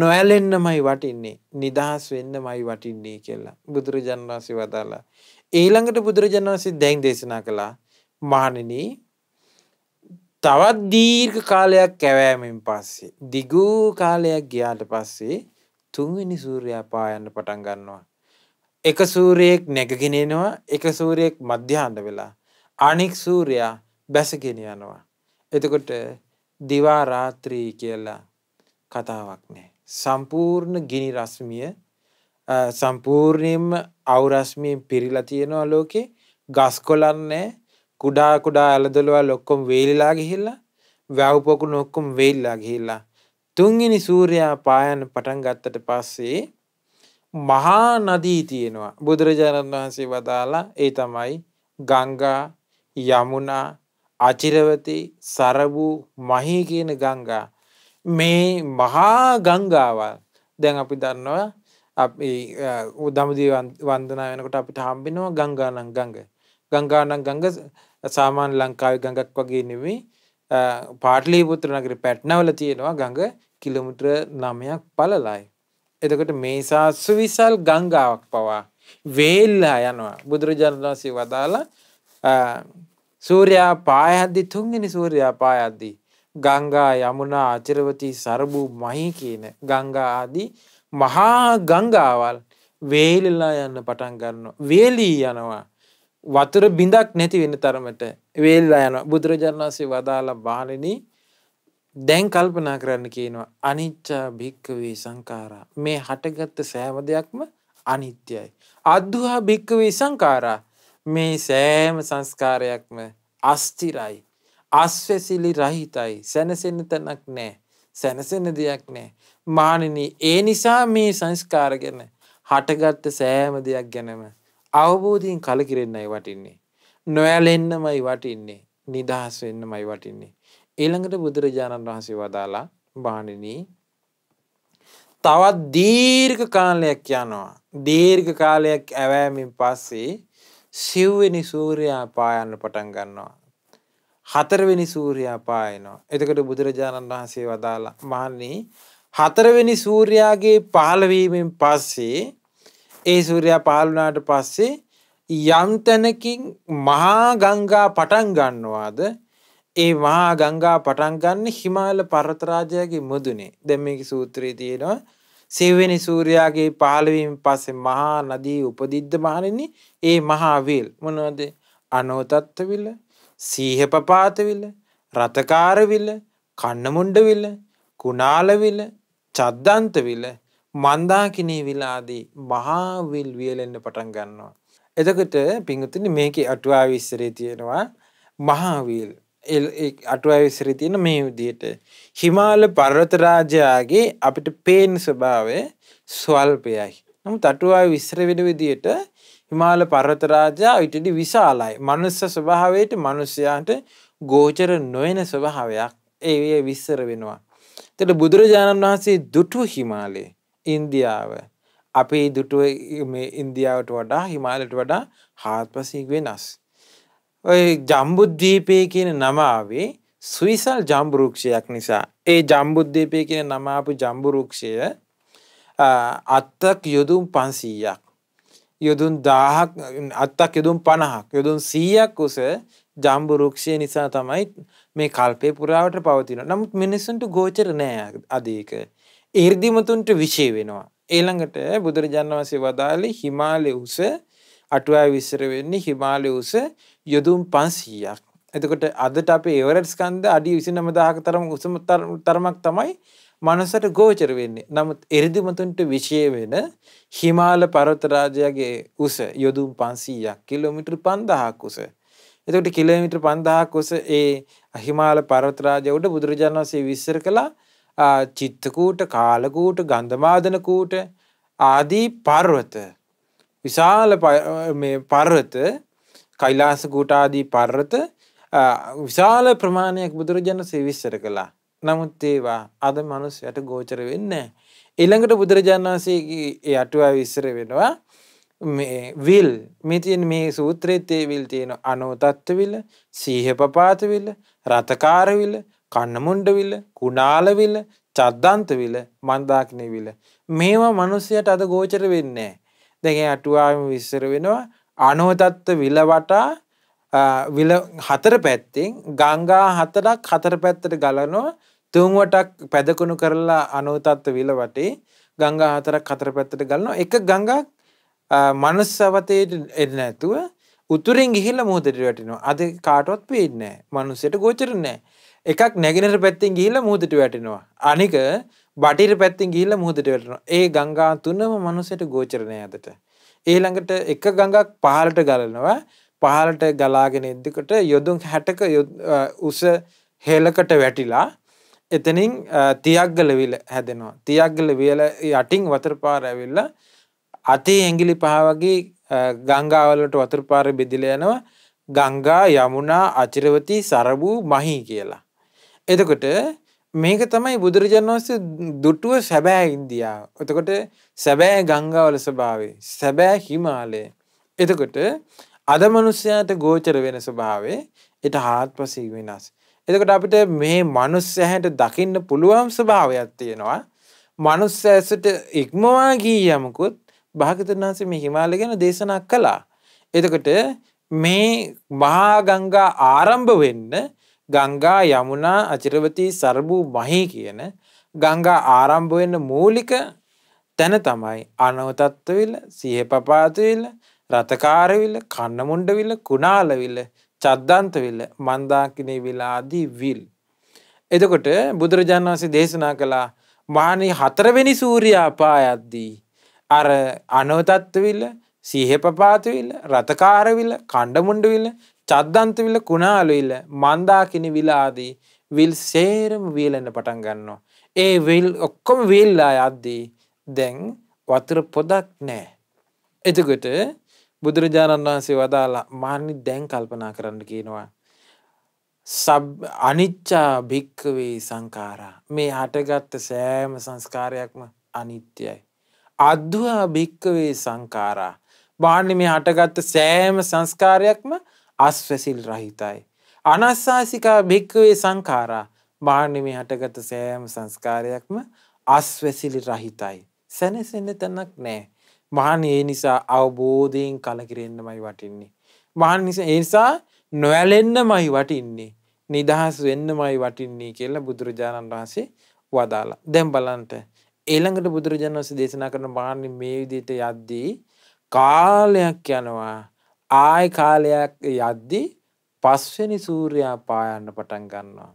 නොඇලෙන්නමයි වටින්නේ. නිදහස් වෙන්නමයි වටින්නේ කියලා බුදුරජාණන් වහන්සේ වදාලා. ඊළඟට බුදුරජාණන් වහන්සේ දැන් දේශනා කළා මහණෙනි තවත් දීර්ඝ කාලයක් කැවෑමෙන් පස්සේ දිගු කාලයක් ගියාට පස්සේ තුන්වෙනි සූර්යයා පායන්න පටන් ගන්නවා. එක සූරයෙක් නැගගෙනෙනවා එක සූරයෙක් මධ්‍යාන්ද වෙලා අනික් සූරයා බැසගෙන යනවා. එතකොට දිවා රාත්‍රී කියලා කතාවක් නෑ. සම්පූර්ණ ගිනි රස්මිය සම්පූර්ණයෙන්ම අවරස්මියෙන් පිරිලා තියෙනවා ලෝකේ ගස් කොලන්නේ කුඩා කුඩා ඇලදොළවල් ඔක්කොම වේලිලා ගිහිල්ලා වැව් පොකුණු ඔක්කොම වේලිලා ගිහිල්ලා තුන්වෙනි සූර්යයා පායන්න පටන් ගත්තට පස්සේ මහා නදී තියෙනවා බුදුරජාණන් වහන්සේ වදාලා ඒ තමයි ගංගා යමුනා අචිරවති සරවූ මහි කියන ගංගා මේ මහා ගංගාවල් දැන් අපි දන්නවා අපි උදමදී වන්දනා වෙනකොට අපිට හම්බෙනවා ගංගානං ගංග ගංගානං ගංග සාමාන්‍ය ලංකාවේ ගඟක් වගේ නෙමෙයි පාටලිපුත්‍ර නගර පැට්නවල තියෙනවා ගඟ කිලෝමීටර 9ක් පළලයි එතකොට මේසා සුවිසල් ගංගාවක් පවා වේල්ලා යනවා බුදුරජාණන් වහන්සේ වදාලා සූර්යා පායද්දි තුන්වෙනි සූර්යා පායද්දි ගංගා යමුනා අචරවතී සරබූ මහි කියන ගංගා ආදී මහා ගංගාවල් වේලිලා යන්න පටන් ගන්නවා. වේලී යනවා. වතුර බිඳක් නැති වෙන තරමට වේල්ලා යනවා. බුදුරජාණන් වහන්සේ වදාළ බාලනී දැන් කල්පනා කරන්න කියනවා අනිච්චා භික්කවේ සංකාරා මේ හටගත්ත සෑම දෙයක්ම අනිත්‍යයි. අද්දුහා භික්කවේ සංකාරා මේ සෑම සංස්කාරයක්ම අස්තිරයි. අස්වැසිලි රහිතයි සැනසෙන තැනක් නෑ සැනසෙන දෙයක් නෑ. මානනී ඒ නිසා මේ සංස්කාර ගැන හටගත්ත සෑම දෙයක් ගැනම අවබෝධීන් කලකිරෙන්න්නයි වටින්නේ. නොයලෙන්නමයි වටින්නේ නිදහස් වෙන්නමයි වටින්නේ. ඊළඟට බුදුරජාණන් වහන්සේ වදාලා බාණනී තවත් දීර්ඝ කාලයක් යනවා. දීර්ඝ කාලයක් ඇවෑමෙන් පස්සේ සිව්වෙනි සූරයා පායන්න පටන් ගන්නවා. හතරවෙනි සූරයා පායනවා. එතකට බුදුරජාණන් වහන්සේ වදාලා මහන්නේ හතරවෙනි සූර්යාගේ පහළවීමෙන් පස්සේ ඒ සූර්යා පාලුනාට පස්සේ යම් තැනකින් මහා ගංගා පටන් ගන්නවාද ඒ මහා ගංගා පටන් ගන්න හිමාල පර්වත රාජයාගේ මුදුනේ. දැන් මේකේ සූත්‍රයේ තියෙනවා සිව්වෙනි සූර්යාගේ පහළවීම පස්සේ මහා නදී උපදිද්ද මහණෙනි ඒ මහා වේල් මොනවද අනෝතත්ත්වවිල සීහපපාතවිල රතකාරවිල කන්නමුණ්ඩවිල කුණාලවිල චද්දන්තවිල මන්දාකිනී විලාදී මහා විල් වියලෙන්න පටන් ගන්නවා එතකොට පිංගුතුනි මේකේ අටුවා විස්තරේ තියෙනවා මහා විල් අටුව විසිරි තියෙන මේ විදියට හිමාල පර්වත රාජයාගේ අපිට පේන් ස්වභාවය ස්වල්පයයි. නමු තටුවා විස්්‍ර වෙන විදියට හිමාල පර්වතරාජා ඉටඩි විශාලයි මනුස්ස ස්වභාවයට මනුස්්‍යයාට ගෝචර නොයන ස්වභාවයක් ඒවිය විස්සර වෙනවා. තට බුදුරජාණන් වහන්සේ දුටු හිමාලේ ඉන්දියාව අපේ දුටුව ඉන්දියාවට වඩා හිමාලට වඩා හාත්පසික් වෙනස්. ඔය ජම්බුද්ධීපය කියන නමාවේ සුවිසල් ජම්බුරක්ෂයක් නිසා. ඒ ජම්බුද්ධීපය කියන නමාපු ජම්බුරක්ෂය අත්තක් යොදුම් පන්සීයක්. යොදුන් දාහක් අත්තක් යොදුම් පණහක් යොදුන් සීයක් උස ජම්බුරක්ෂය නිසා තමයි මේ කල්පය පුරාවට පවතින. නමුත් මිනිස්සුන්ට ගෝචර නෑ අදේක. ඉර්දිමතුන්ට විශේ වෙනවා. ඒළඟට බුදුරජාණන් වසේ වදාලි හිමාලය උස අටුවා විස්සර වෙන්නේ හිමාලය උස යොදුම් පන්සීයක් එතකොට අදට අප ඒවරට් ස්කන්ද අඩි විසි නමදාහක තරම උසම තරමක් තමයි මනසට ගෝචර වෙන්නේ නමුත් එරිදිමතුන්ට විශය වෙන හිමාල පරතරාජයගේ උස යොදුම් පන්සීයක් කිලෝමිටර් පන්දහක් උස. එතකට කිලමිට පන්දහක් උස ඒ අහිමාල පරතරාජවට බුදුරජාණන් වසේ විස්සර කළා චිත්තකූට කාලකූට ගන්ධමාදනකූට ආදී පර්වත විශාල පර්වත කයිලාස ගූටාදී පර්රත විශාල ප්‍රමාණයක් බුදුරජාණන් සේවිස්සර කළා. නමුත් ඒවා අද මනුස්සයට ගෝචර වෙන්නේ ඊළඟට බුදුරජාණන් වහන්සේගේ අටුවා විස්තර වෙනවා මේ විල් මේ තියෙන මේ සූත්‍රයේ තේ විල් තියෙන අනෝතත්ත්ව විල, සීහ පපාත විල, රතකාර විල, කන්නමුණ්ඩ විල, කුණාල විල, චද්දන්ත විල, මන්දාක්නේ විල. මේවා මිනිසයාට අද ගෝචර වෙන්නේ නැහැ. දැන් ඒ අටුවාවෙම විස්තර වෙනවා අනෝතත්ත විලවටා විල හතර පැත්තිෙන් ගංගා හතරක් හතර පැත්තට ගලනවා තුන්වටක් පැදකුණු කරලා අනෝතත්ත විලවටේ ගංගා හතරක් හතර පැත්තට ගලනවා එක ගංගක් මනුස් සවතයට එන්න ඇතුව උතුරින් ගිහිල මුහදරට වැටිනවා අද කාටොත් පේනෑ මනුස්සයට ගෝචරනෑ එකක් නැගෙනට පැත්තිෙන් ගිහිල මුහදට වැටිනවා අනික බටිර පැත්තිෙන් ගිහිල මුහදට වැටනවා ඒ ගංගා තුන්නම මනුසට ගෝචරණය ඇතට ඒළඟට එක ගඟක් පහලට ගලනවා පහලට ගලාගෙන එද්දිකට යොදුන් හැටක උස හෙලකට වැටිලා එතනින් තියක්ගල විල හැදෙනවා තියක්ගල වියල යටින් වතරපාර ඇවිල්ල අතේ ඇගිලි පහවගේ ගංගාවලට වතරපාර බෙදිල යනවා ගංගා යමුණා අචිරවති සරබූ මහි කියලා. එතකොට මේක තමයි බුදුරජන් වන්සේ දුටුව සැබෑ ඉන්දියාව. එතකොට සැබෑ ගංගාවල ස්වභාවේ සැබෑ හිමාලය. එතකොට අද මනුස්සයාට ගෝචර වෙන ස්වභාවේ එට හාත්පසී වෙනස්. එතකට අපිට මේ මනුස්සැහැට දකින්න පුළුවන් ස්වභාවයක් තියෙනවා. මනුස්ස ඇසට ඉක්මවා ගී යමකුත් භාගතන් වහන්සේ මේ හිමාල ගැන දේශනක් කළා. එතකට මේ මහාගංගා ආරම්භ වෙන්න ගංගා යමුණා අචිරවතී සරභූ මහි කියන ගංගා ආරම්භ වෙන්න මූලික තැන තමයි අනවතත්වවිල සහපපාතවිල රථකාරවිල කන්නමුන්ඩවිල කුණාලවිල චද්දන්තවිල්ල මන්දාකිනේ විලාදී විල්. එදකොට බුදුරජාණන් වන්සේ දේශනා කළා මානී හතරවෙනි සූරයාපායද්දී. අර අනෝතත්වවිල්ල සීහපපාතවිල්ල රථකාරවිල කණ්ඩමුන්ඩවිල්ල චද්දන්තවිල කුණාලුවිල්ල මන්දාකිනි විලාදී විල් සේරම වියලන්න පටන් ගන්නවා. ඒ විල් ඔක්කොම විල්ලා යද්දී දැන් වතුර පොදක් නෑ. එතකොට බුදුරජාණන් වහන්සේ වදාලා මාන්නි දැන් කල්පනා කරන්න කියනවා. සබ් අනිච්චා භික්කවේ සංකාරා මේ හටගත්ත සෑම සංස්කාරයක්ම අනිත්‍යයි. අද්වා භික්කවේ සංකාරා බාන්න මේ හටගත්ත සෑම සංස්කාරයක්ම අස්වැසිල් රහිතයි. අනස්සාසිකා භික්කවේ සංකාරා බාන්න මේ හටගත සෑම සංස්කාරයක්ම අස්වැසිලි රහිතයි. සැනසෙන්න තැනක් නෑ. මහන් ඒ නිසා අවබෝධයෙන් කලකිරෙන්න්නමයි වටින්නේ. මහන් නිසා ඒසා නොවැලෙන්න මයි වටින්නේ. නිදහස් වෙන්න මයි වටින්නේ කියලා බුදුරජාණන් වහන්සේ වදාලා. දැම් බලන්ට ඒළඟට බුදුරජාණන් වස දේශනා කරන මාන්‍ය මේ විදියට යද්දී කාලයක් යනවා ආය කාලයක් යද්දී පස්වනි සූරයා පායන්න පටන් ගන්නවා.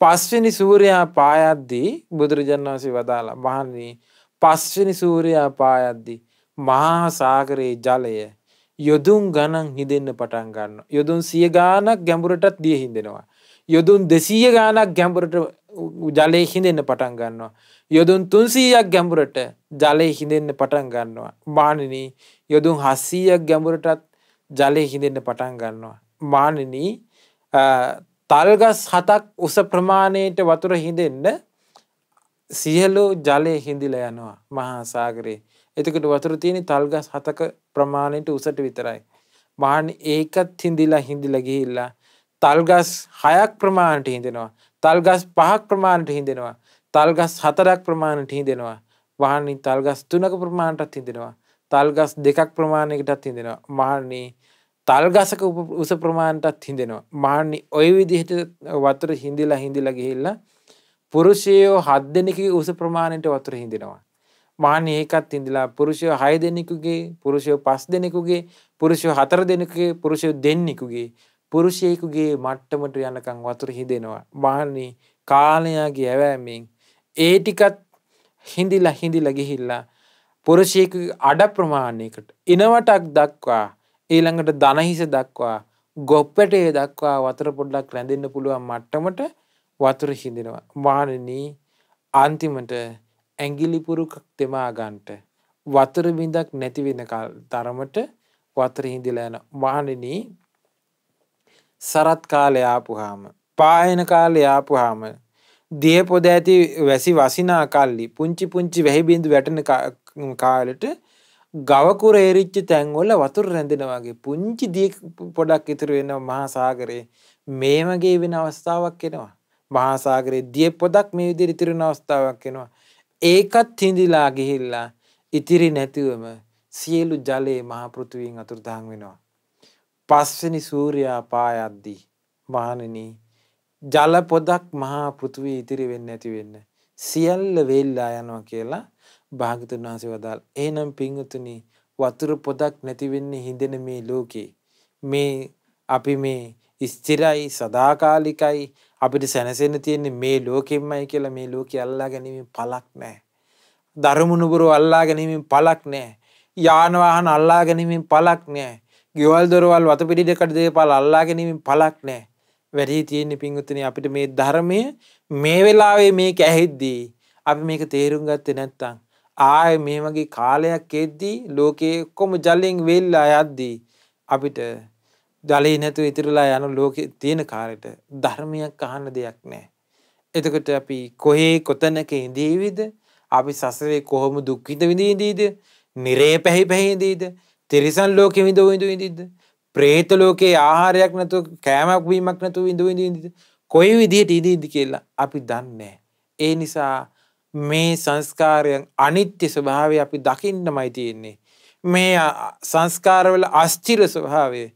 පස්වනි සූරයා පායද්දී බුදුරජන් වහන්සේ වදාලා මහන්නේ පස්වනි සූරයා පායද්දි. මහා සාගරයේ ජලය යොදුන් ගණන් හිදෙන්න පටන් ගන්න. යොදුන් සිය ගානක් ගැඹුරටත් දිය හිදෙනවා. යොදුන් දෙසීය ගානක් ගැඹුරට ජලය හිදෙන්න පටන් ගන්නවා. යොදුන් තුන්සීයක් ගැඹුරට ජලය හිදෙන්න පටන් ගන්නවා. මානනී යොදුන් හස්සීයක් ගැඹුරටත් ජලය හිදෙන්න පටන් ගන්නවා. මානනී තල්ගස් හතක් උස ප්‍රමාණයට වතුර හිදෙන්න සියලෝ ජලය හිඳිල යනවා මහා සාගරයේ. එතකට වතුර තියෙන තල්ගස් හතක ප්‍රමාණයට උසට විතරයි. මහන ඒකත් හිඳිලා හිඳිල ගිහිල්ලා. තල්ගස් හයක් ප්‍රමාණට හිඳෙනවා. තල්ගස් පහක් ප්‍රමාණට හිඳෙනවා. තල්ගස් හතරක් ප්‍රමාණට හිඳෙනවා. වහන්නේ තල්ගස් තුනක ප්‍රමාණටත් හිඳෙනවා. තල්ගස් දෙකක් ප්‍රමාණයකටත් හිඳෙනවා. මහන්නේ තල්ගසක උස ප්‍රමාණටත් හිඳෙනවා. මහන්නේ ඔය විදිහට වතුර හිඳිලා හිඳිලා ගිහිල්ලා පුරුෂයෝ හත් දෙනෙකගේ උස ප්‍රමාණයට වතුර හිඳෙනවා. මහන ඒකත් ඉඳලා පුරුෂයෝ හය දෙනෙකුගේ පුරුෂයෝ පස් දෙනෙකුගේ පුරුෂයෝ හතර දෙනෙකුගේ පුරුෂයෝ දෙන්නෙකුගේ පුරුෂයකුගේ මට්ටමට යනකං වතුර හිදෙනවා. මහන්නේ කාලයාගේ ඇවෑමෙන් ඒ ටිකත් හිඳිලා හිඳිල ගිහිල්ලා පුරුෂයක අඩ ප්‍රමාණයකට එනවටක් දක්වා ඊළඟට දනහිස දක්වා ගොප්පටේ දක්වා වතර පොඩ්ඩක් රැඳෙන්න්න පුළුවන් මට්ටමට වතුර හිඳෙනවා. මානනී අන්තිමට ඇගිලිපුරුකක් තෙමාගන්ට වතුර බිඳක් නැතිවෙන තරමට වතුර හිඳිලෑන මානනී සරත් කාලය ආපුහාම පායන කාලය ආපුහාම දියපොද ඇති වැසි වසිනා කල්ලි පුංචි පුංචි වැහිබිඳු වැටන කාලට ගවකුර ඒරිච්ච තැන්වල වතුර රැඳෙනවාගේ පුංචි දිය පොඩක් ඉතුරු වෙන මහා සාගරයේ මේමගේ වෙන අවස්ථාවක් එෙනවා මහා සාගරේ දිය පොදක් මේ විදිහට ඉතිරි වෙන අවස්ථාවක් එනවා. ඒකත් හිඳිලා ගිහිල්ලා ඉතිරි නැතිවම සියලු ජලය මහා පෘථුවියෙන් අතුරුදහන් වෙනවා. පස්වෙනි සූර්යා පායද්දී මහණෙනි ජල පොදක් මහා පෘථුවිය ඉතිරි වෙන්නේ නැති වෙන්න සියල්ල වෙල්ලා යනවා කියලා භාගතුන් වහන්සේ වදාල්. එහෙනම් පින්වතුනි වතුර පොදක් නැති වෙන්නේ හිඳෙන මේ ලෝකේ. මේ අපි මේ ස්ථිරයි සදාකාලිකයි අපිට සැනසෙන්න තියෙන්නේ මේ ලෝකෙම්මයි කියලා මේ ලෝකෙ අල්ලා ගැනීමෙන් පලක් නෑ. දරමුණුබුරු අල්ලා ගැනීමෙන් පලක් නෑ. යානවාහන අල්ලා ගැනීමෙන් පලක් නෑ. ගෙවල් දොරවල් වත පිඩිටකට දේපල් අල්ලා ගැනීමෙන් පලක් නෑ. වැඩී තියෙන්නේ පින්ගුත්තන අපිට මේ ධර්මය මේ වෙලාවේ මේ කැහෙද්දී. අපි මේක තේරුම් ගත්තේ නැත්තං. ආය මේ වගේ කාලයක් එද්දී ලෝකයේ කොම ජලෙන් වෙල්ලා යද්දී අපිට දලේ නැතු ඉතිරලා යනු ලෝක තියෙන කාරට ධර්මයක් අහන්න දෙයක් නෑ. එතකොට අපි කොහේ කොතනක ඉදීවිද අපි සසරේ කොහොම දුක්කිත විඳීදීද නිරේ පැහි පැහිදීද තිරිසන් ලෝකෙ විඳ විඳ විඳීද. ප්‍රේත ලෝකයේ ආහාරයක් නැතු කෑමක් වීමක් නැතු විඳ විඳීද. කොයි විදිහට ඉදීද කියලා අපි දන්නේ. ඒ නිසා මේ සංස්කාරයන් අනිත්‍ය ස්වභාවය අපි දකින්නමයි තියෙන්නේ. මේ සංස්කාරවල අස්චිර ස්වභාවේ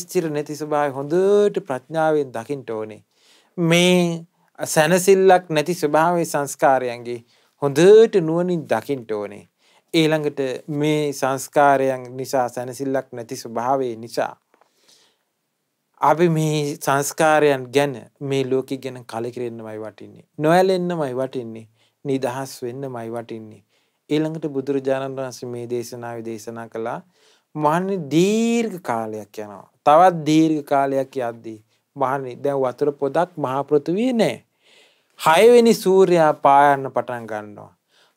ස්ථිර නැති ස්වභාවය හොඳට ප්‍රඥාවෙන් දකින්න ඕනේ. මේ සැනසෙල්ලක් නැති ස්වභාවයේ සංස්කාරයන්ගේ හොඳට නුවණින් දකින්න ඕනේ. ඊළඟට මේ සංස්කාරයන් නිසා සැනසෙල්ලක් නැති ස්වභාවය නිසා අපි මේ සංස්කාරයන් ගැන මේ ලෝකෙ ගැන කලකිරෙන්නමයි වටින්නේ. නොඇලෙන්නමයි වටින්නේ. නිදහස් වෙන්නමයි වටින්නේ. ඊළඟට බුදුරජාණන් වහන්සේ මේ දේශනාවේ දේශනා කළා මහන්නේ දීර්ඝ කාලයක් යනවා. තවත් දීර්ඝ කාලයක් යද්දී මහනි දැන් වතුර පොදක් මහා පෘථුවියේ නැහැ. හයවෙනි සූර්යයා පායන්න පටන් ගන්නවා.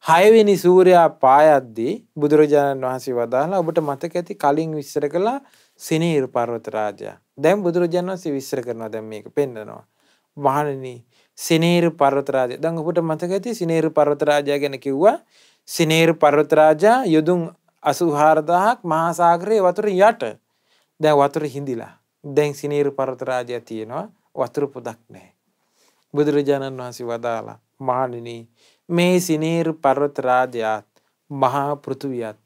හයවෙනි සූර්යා පායද්දී බුදුරජාණන් වහන්සේ වදාහලා ඔබට මතක ඇති කලින් විස්තර කළා සිනීර් පර්වත රාජයා. දැන් බුදුරජාණන් වහන්සේ විස්තර කරනවා දැන් මේක පෙන්නනවා. මහණෙනි සිනේරු පර්වතරාජය දැන් ඔබට මතක ඇති සිනේරු පර්වතරාජය ගැන කිව්වා සිනේරු පර්වතරාජා යොදුන් 84000ක් මහා සාගරයේ වතුර යට දැන් වතුර හිඳිලා දැන් සිනීර පරතරාජය තියෙනවා වතුර පොදක් නැහැ. බුදුරජාණන් වහන්සේ වදාලා මහණෙනි මේ සිනීර පර්වතරාජයාත් මහා පෘථුවියත්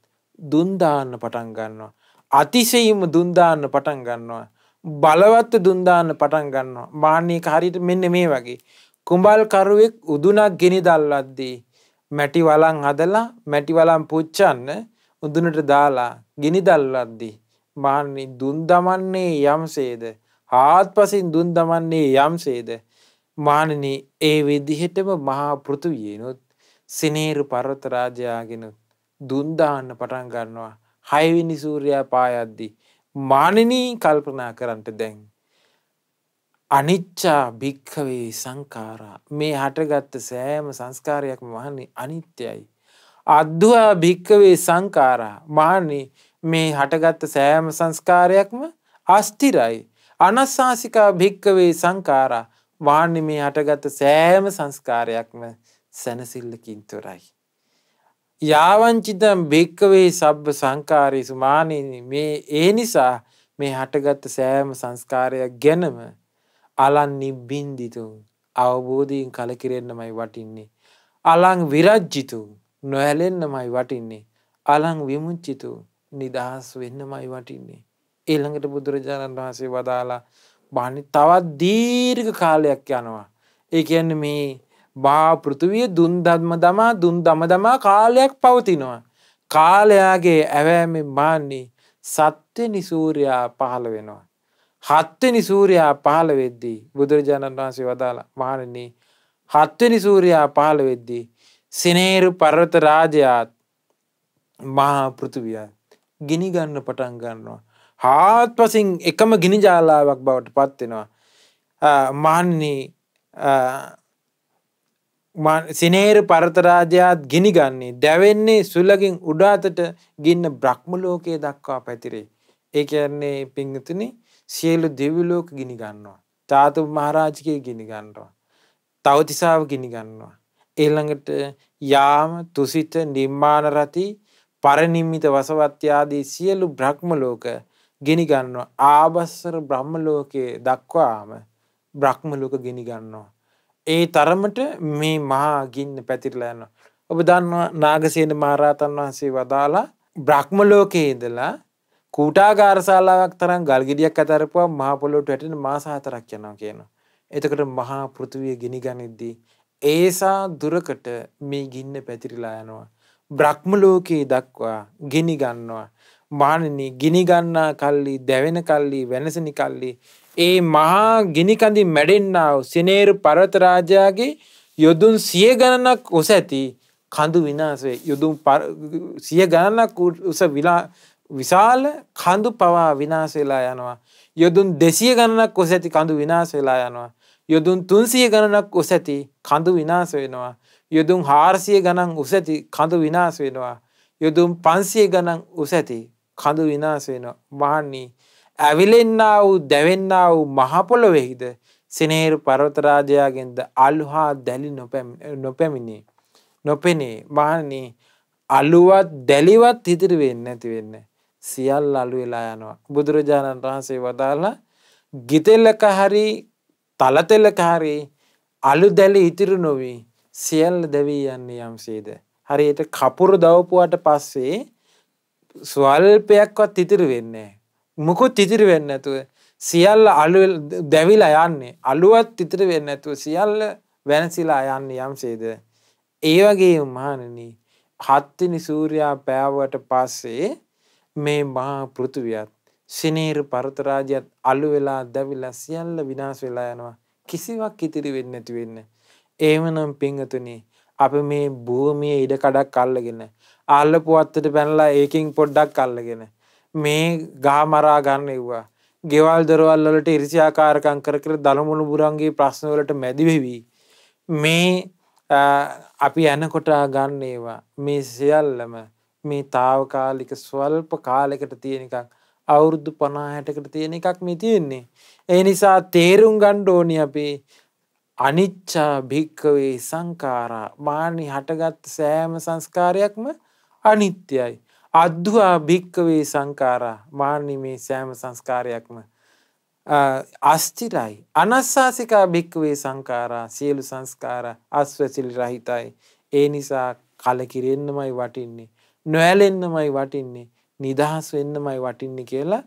දුන්දාන්න පටන් ගන්නවා. අතිශයින්ම දුන්දාන්න පටන් ගන්නවා. බලවත් දුන්දාන්න පටන් ගන්නවා. මාන්නයක හරියට මෙන්න මේ වගේ. කුඹල් කරුවෙක් උදුනක් ගෙනි දල්ලද්දී මැටි වලන් හදලා මැටි වලන් පුච්චන්න උදුනට දාලා ගිනි දල්ලද්දී මහන්නේ දුන් දමන්නේ යම්සේද හාත් පසින් දුන් දමන්නේ යම්සේද මානන ඒ විදිහටම මහා පෘතුවියනුත් සිනේරු පර්වත රාජයාගෙනුත් දුන්දාන්න පටන් ගන්නවා හයවිනි සූරයා පායද්දි මානනී කල්පනා කරන්ට දැන් අනිච්චා භික්කවේ සංකාරා මේ හටගත්ත සෑම සංස්කාරයක් මහන්නේ අනිත්‍යයි අද්දවා භික්කවේ සංකාරා මාන්නේ මේ හටගත්ත සෑම සංස්කාරයක්ම අස්තිරයි. අනස්සාසිකා භික්කවේ සංකාරා වාන්න මේ හටගත්ත සෑම සංස්කාරයක්ම සැනසිල්ලකින් තොරයි. යාවංචිතම් භික්කවේ සබ්බ සංකාරය සුමානයනි මේ ඒ නිසා මේ හටගත්ත සෑම සංස්කාරයක් ගැනම අලන් නිබ්බින්දිතුන් අවබෝධීන් කලකිරෙන්න්නමයි වටින්නේ. අලං විරජ්ජිතුන් නොහැලෙන්න්නමයි වටින්නේ. අලං විමුච්චිතුන් නිදහස් වෙන්නමයි වටින්නේ. ඒළඟට බුදුරජාණන් වහන්සේ වදාලා බානි තවත් දීර්ඝ කාලයක් යනවා. ඒ කියන්න මේ බාපෘතුවිය දුන්දත්ම දමා දුන් දම දමා කාලයක් පවතිනවා. කාලයාගේ ඇවෑමෙන් බාන්නේ සත්‍ය නිසූරයා පහළ වෙනවා. හත්තනි සූරයා පහළ වෙද්දී බුදුරජාණන් වහන්සේ වදාලා මහණනී හත්වනි සූරයා පහළ වෙද්දී සිනේරු පර්වත රාජයාත් මහා පෘතුවියත් ගිනි ගන්න පටන් ගන්නවා. හාත්පසින් එකම ගිනි ජාලාවක් බවට පත්වෙනවා. මාන්නේ සිනේර පරතරාජයාත් ගිනිගන්නේ දැවෙන්නේ සුල්ලකින් උඩාතට ගින්න බ්‍රහ්මලෝකයේ දක්වා පැතිරේ. ඒ කියන්නේ පිංගතුනි සියලු දෙවිලෝක ගිනි ගන්නවා. තාතු මහරාජකය ගිනි ගන්නවා. තවතිසාව ගිනි ගන්නවා. එළඟට යාම තුසිත නිර්මාණ රති පරනිම්මිත වසවත්්‍යයාදී සියලු බ්‍රහ්මලෝක ගෙනිගන්න ආබස්සර බ්‍රහ්මලෝකයේ දක්වාම බ්‍රහ්මලෝක ගෙනිගන්නවා. ඒ තරමට මේ මහා ගින්න පැතිරලයන්න. ඔබ දන්නවා නාගසේන මහරාතන් වහන්සේ වදාලා බ්‍රහ්මලෝකයේදලා කූටාගාරසාලාවක් තරම් ගල්ගිඩියක් අතරපුවා මහපොලොට වැටෙන මාසාහතරක් යනවා කියනවා. එතකට මහා පෘතිවිය ගිනිගනිද්දී. ඒසා දුරකට මේ ගින්න පැතිරිලා යනවා. බ්‍රහ්ම ලෝකයේ දක්වා ගෙනි ගන්නවා. මානනී ගිනිගන්නා කල්ලි දැවෙන කල්ලි වෙනසනි කල්ලි. ඒ මහා ගිනිකඳි මැඩෙන්න්නාව සිනේරු පරතරාජාගේ යොදුන් සිය ගණනක් ඔස ඇති කඳු විනාසේ යොදුන් සිය ගණනක් උස විලා විශාල කඳු පවා විනාශවෙලා යනවා. යොදුන් දෙසිය ගණනක් ඔස ඇති කඳු විනාශවෙලා යනවා. යොදුන් තුන්සිය ගණනක් ඔස ඇති කඳු විනාශ වෙනවා. යුදුම් හාරසිය ගණන් උසැති කඳු විනාශ වෙනවා. යුදුම් පන්සිය ගණන් උසැති කඳු විනාශ වෙනවා. මහන්නේ ඇවිලෙන්න්නා වූ දැවෙන්න්නා වූ මහපොළොවෙහිද සිනේරු පරවතරාජයාගෙන්ද අල්හා දැලි නොපැමිණේ. නොපෙනේ මහන්නේ අලුවත් දැලිවත් ඉතිරි වෙන්න ඇති වෙන්න. සියල් අලු වෙලා යනවා. බුදුරජාණන් වහන්සේ වදාලා ගිතෙල්ලක හරි තලතෙල්ලක හරි අලු දැලි ඉතිරු නොවී සියල් දැවී යන්නේ යම්සේද. හරියට කපුරු දවපුවාට පස්සේ ස්වල්පයක්වත් ඉතිරි වෙන්නේ. මොකුත් ඉතිරි වෙන්න ඇතුව සියල්ල අලු දැවිලා යන්නේ අලුවත් ඉතිරි වෙන්න ඇතුව සියල්ල වැනසිලා යන්න යම්සේද. ඒ වගේ මානනී හත්තිනි සූරයා පෑවට පස්සේ මේ මහා පෘතුවියත් සිනීර පරතරාජයත් අලු වෙලා දැවිලා සියල්ල විනාශ වෙලා යනවා කිසිවක් ඉතිරි වෙන්න ඇති වෙන්නේ ඒමනම් පිංහතුනි අප මේ භූමිය ඉඩ කඩක් කල්ලගෙන අල්ල පුවත්තට පැනලා ඒකින් පොඩ්ඩක් කල්ලගෙන මේ ගාමරා ගන්න එව්වා ගෙවල් දරවල්ලට ඉරිසියාකාරකං කර කර දළමුණු බුරන්ගේ ප්‍රශ්නවලට මැදිවෙවී මේ අපි ඇනකොට ගන්න ඒවා මේ සියල්ලම මේ තාවකාලික ස්වල්ප කාලෙකට තියෙන එකක් අවුරුදු පනාහැටකට තියෙන එකක් මේ තියෙන්නේ ඒ නිසා තේරුම් ගණ්ඩෝනි අපේ අනිච්චා භික්කවේ සංකාරා මානි හටගත් සෑම සංස්කාරයක්ම අනිත්‍යයි. අද්දවා භික්කවේ සංකාරා මානීමේ සෑම සංස්කාරයක්ම අස්තිරයි. අනස්සාසිකා භික්කවේ සංකාරා සියලු සංස්කාර අස්වැසිලි රහිතයි. ඒ නිසා කලකිරෙන්න්නමයි වටින්නේ. නොඇලෙන්න්නමයි වටින්නේ නිදහස් වෙන්නමයි වටින්නේ කියලා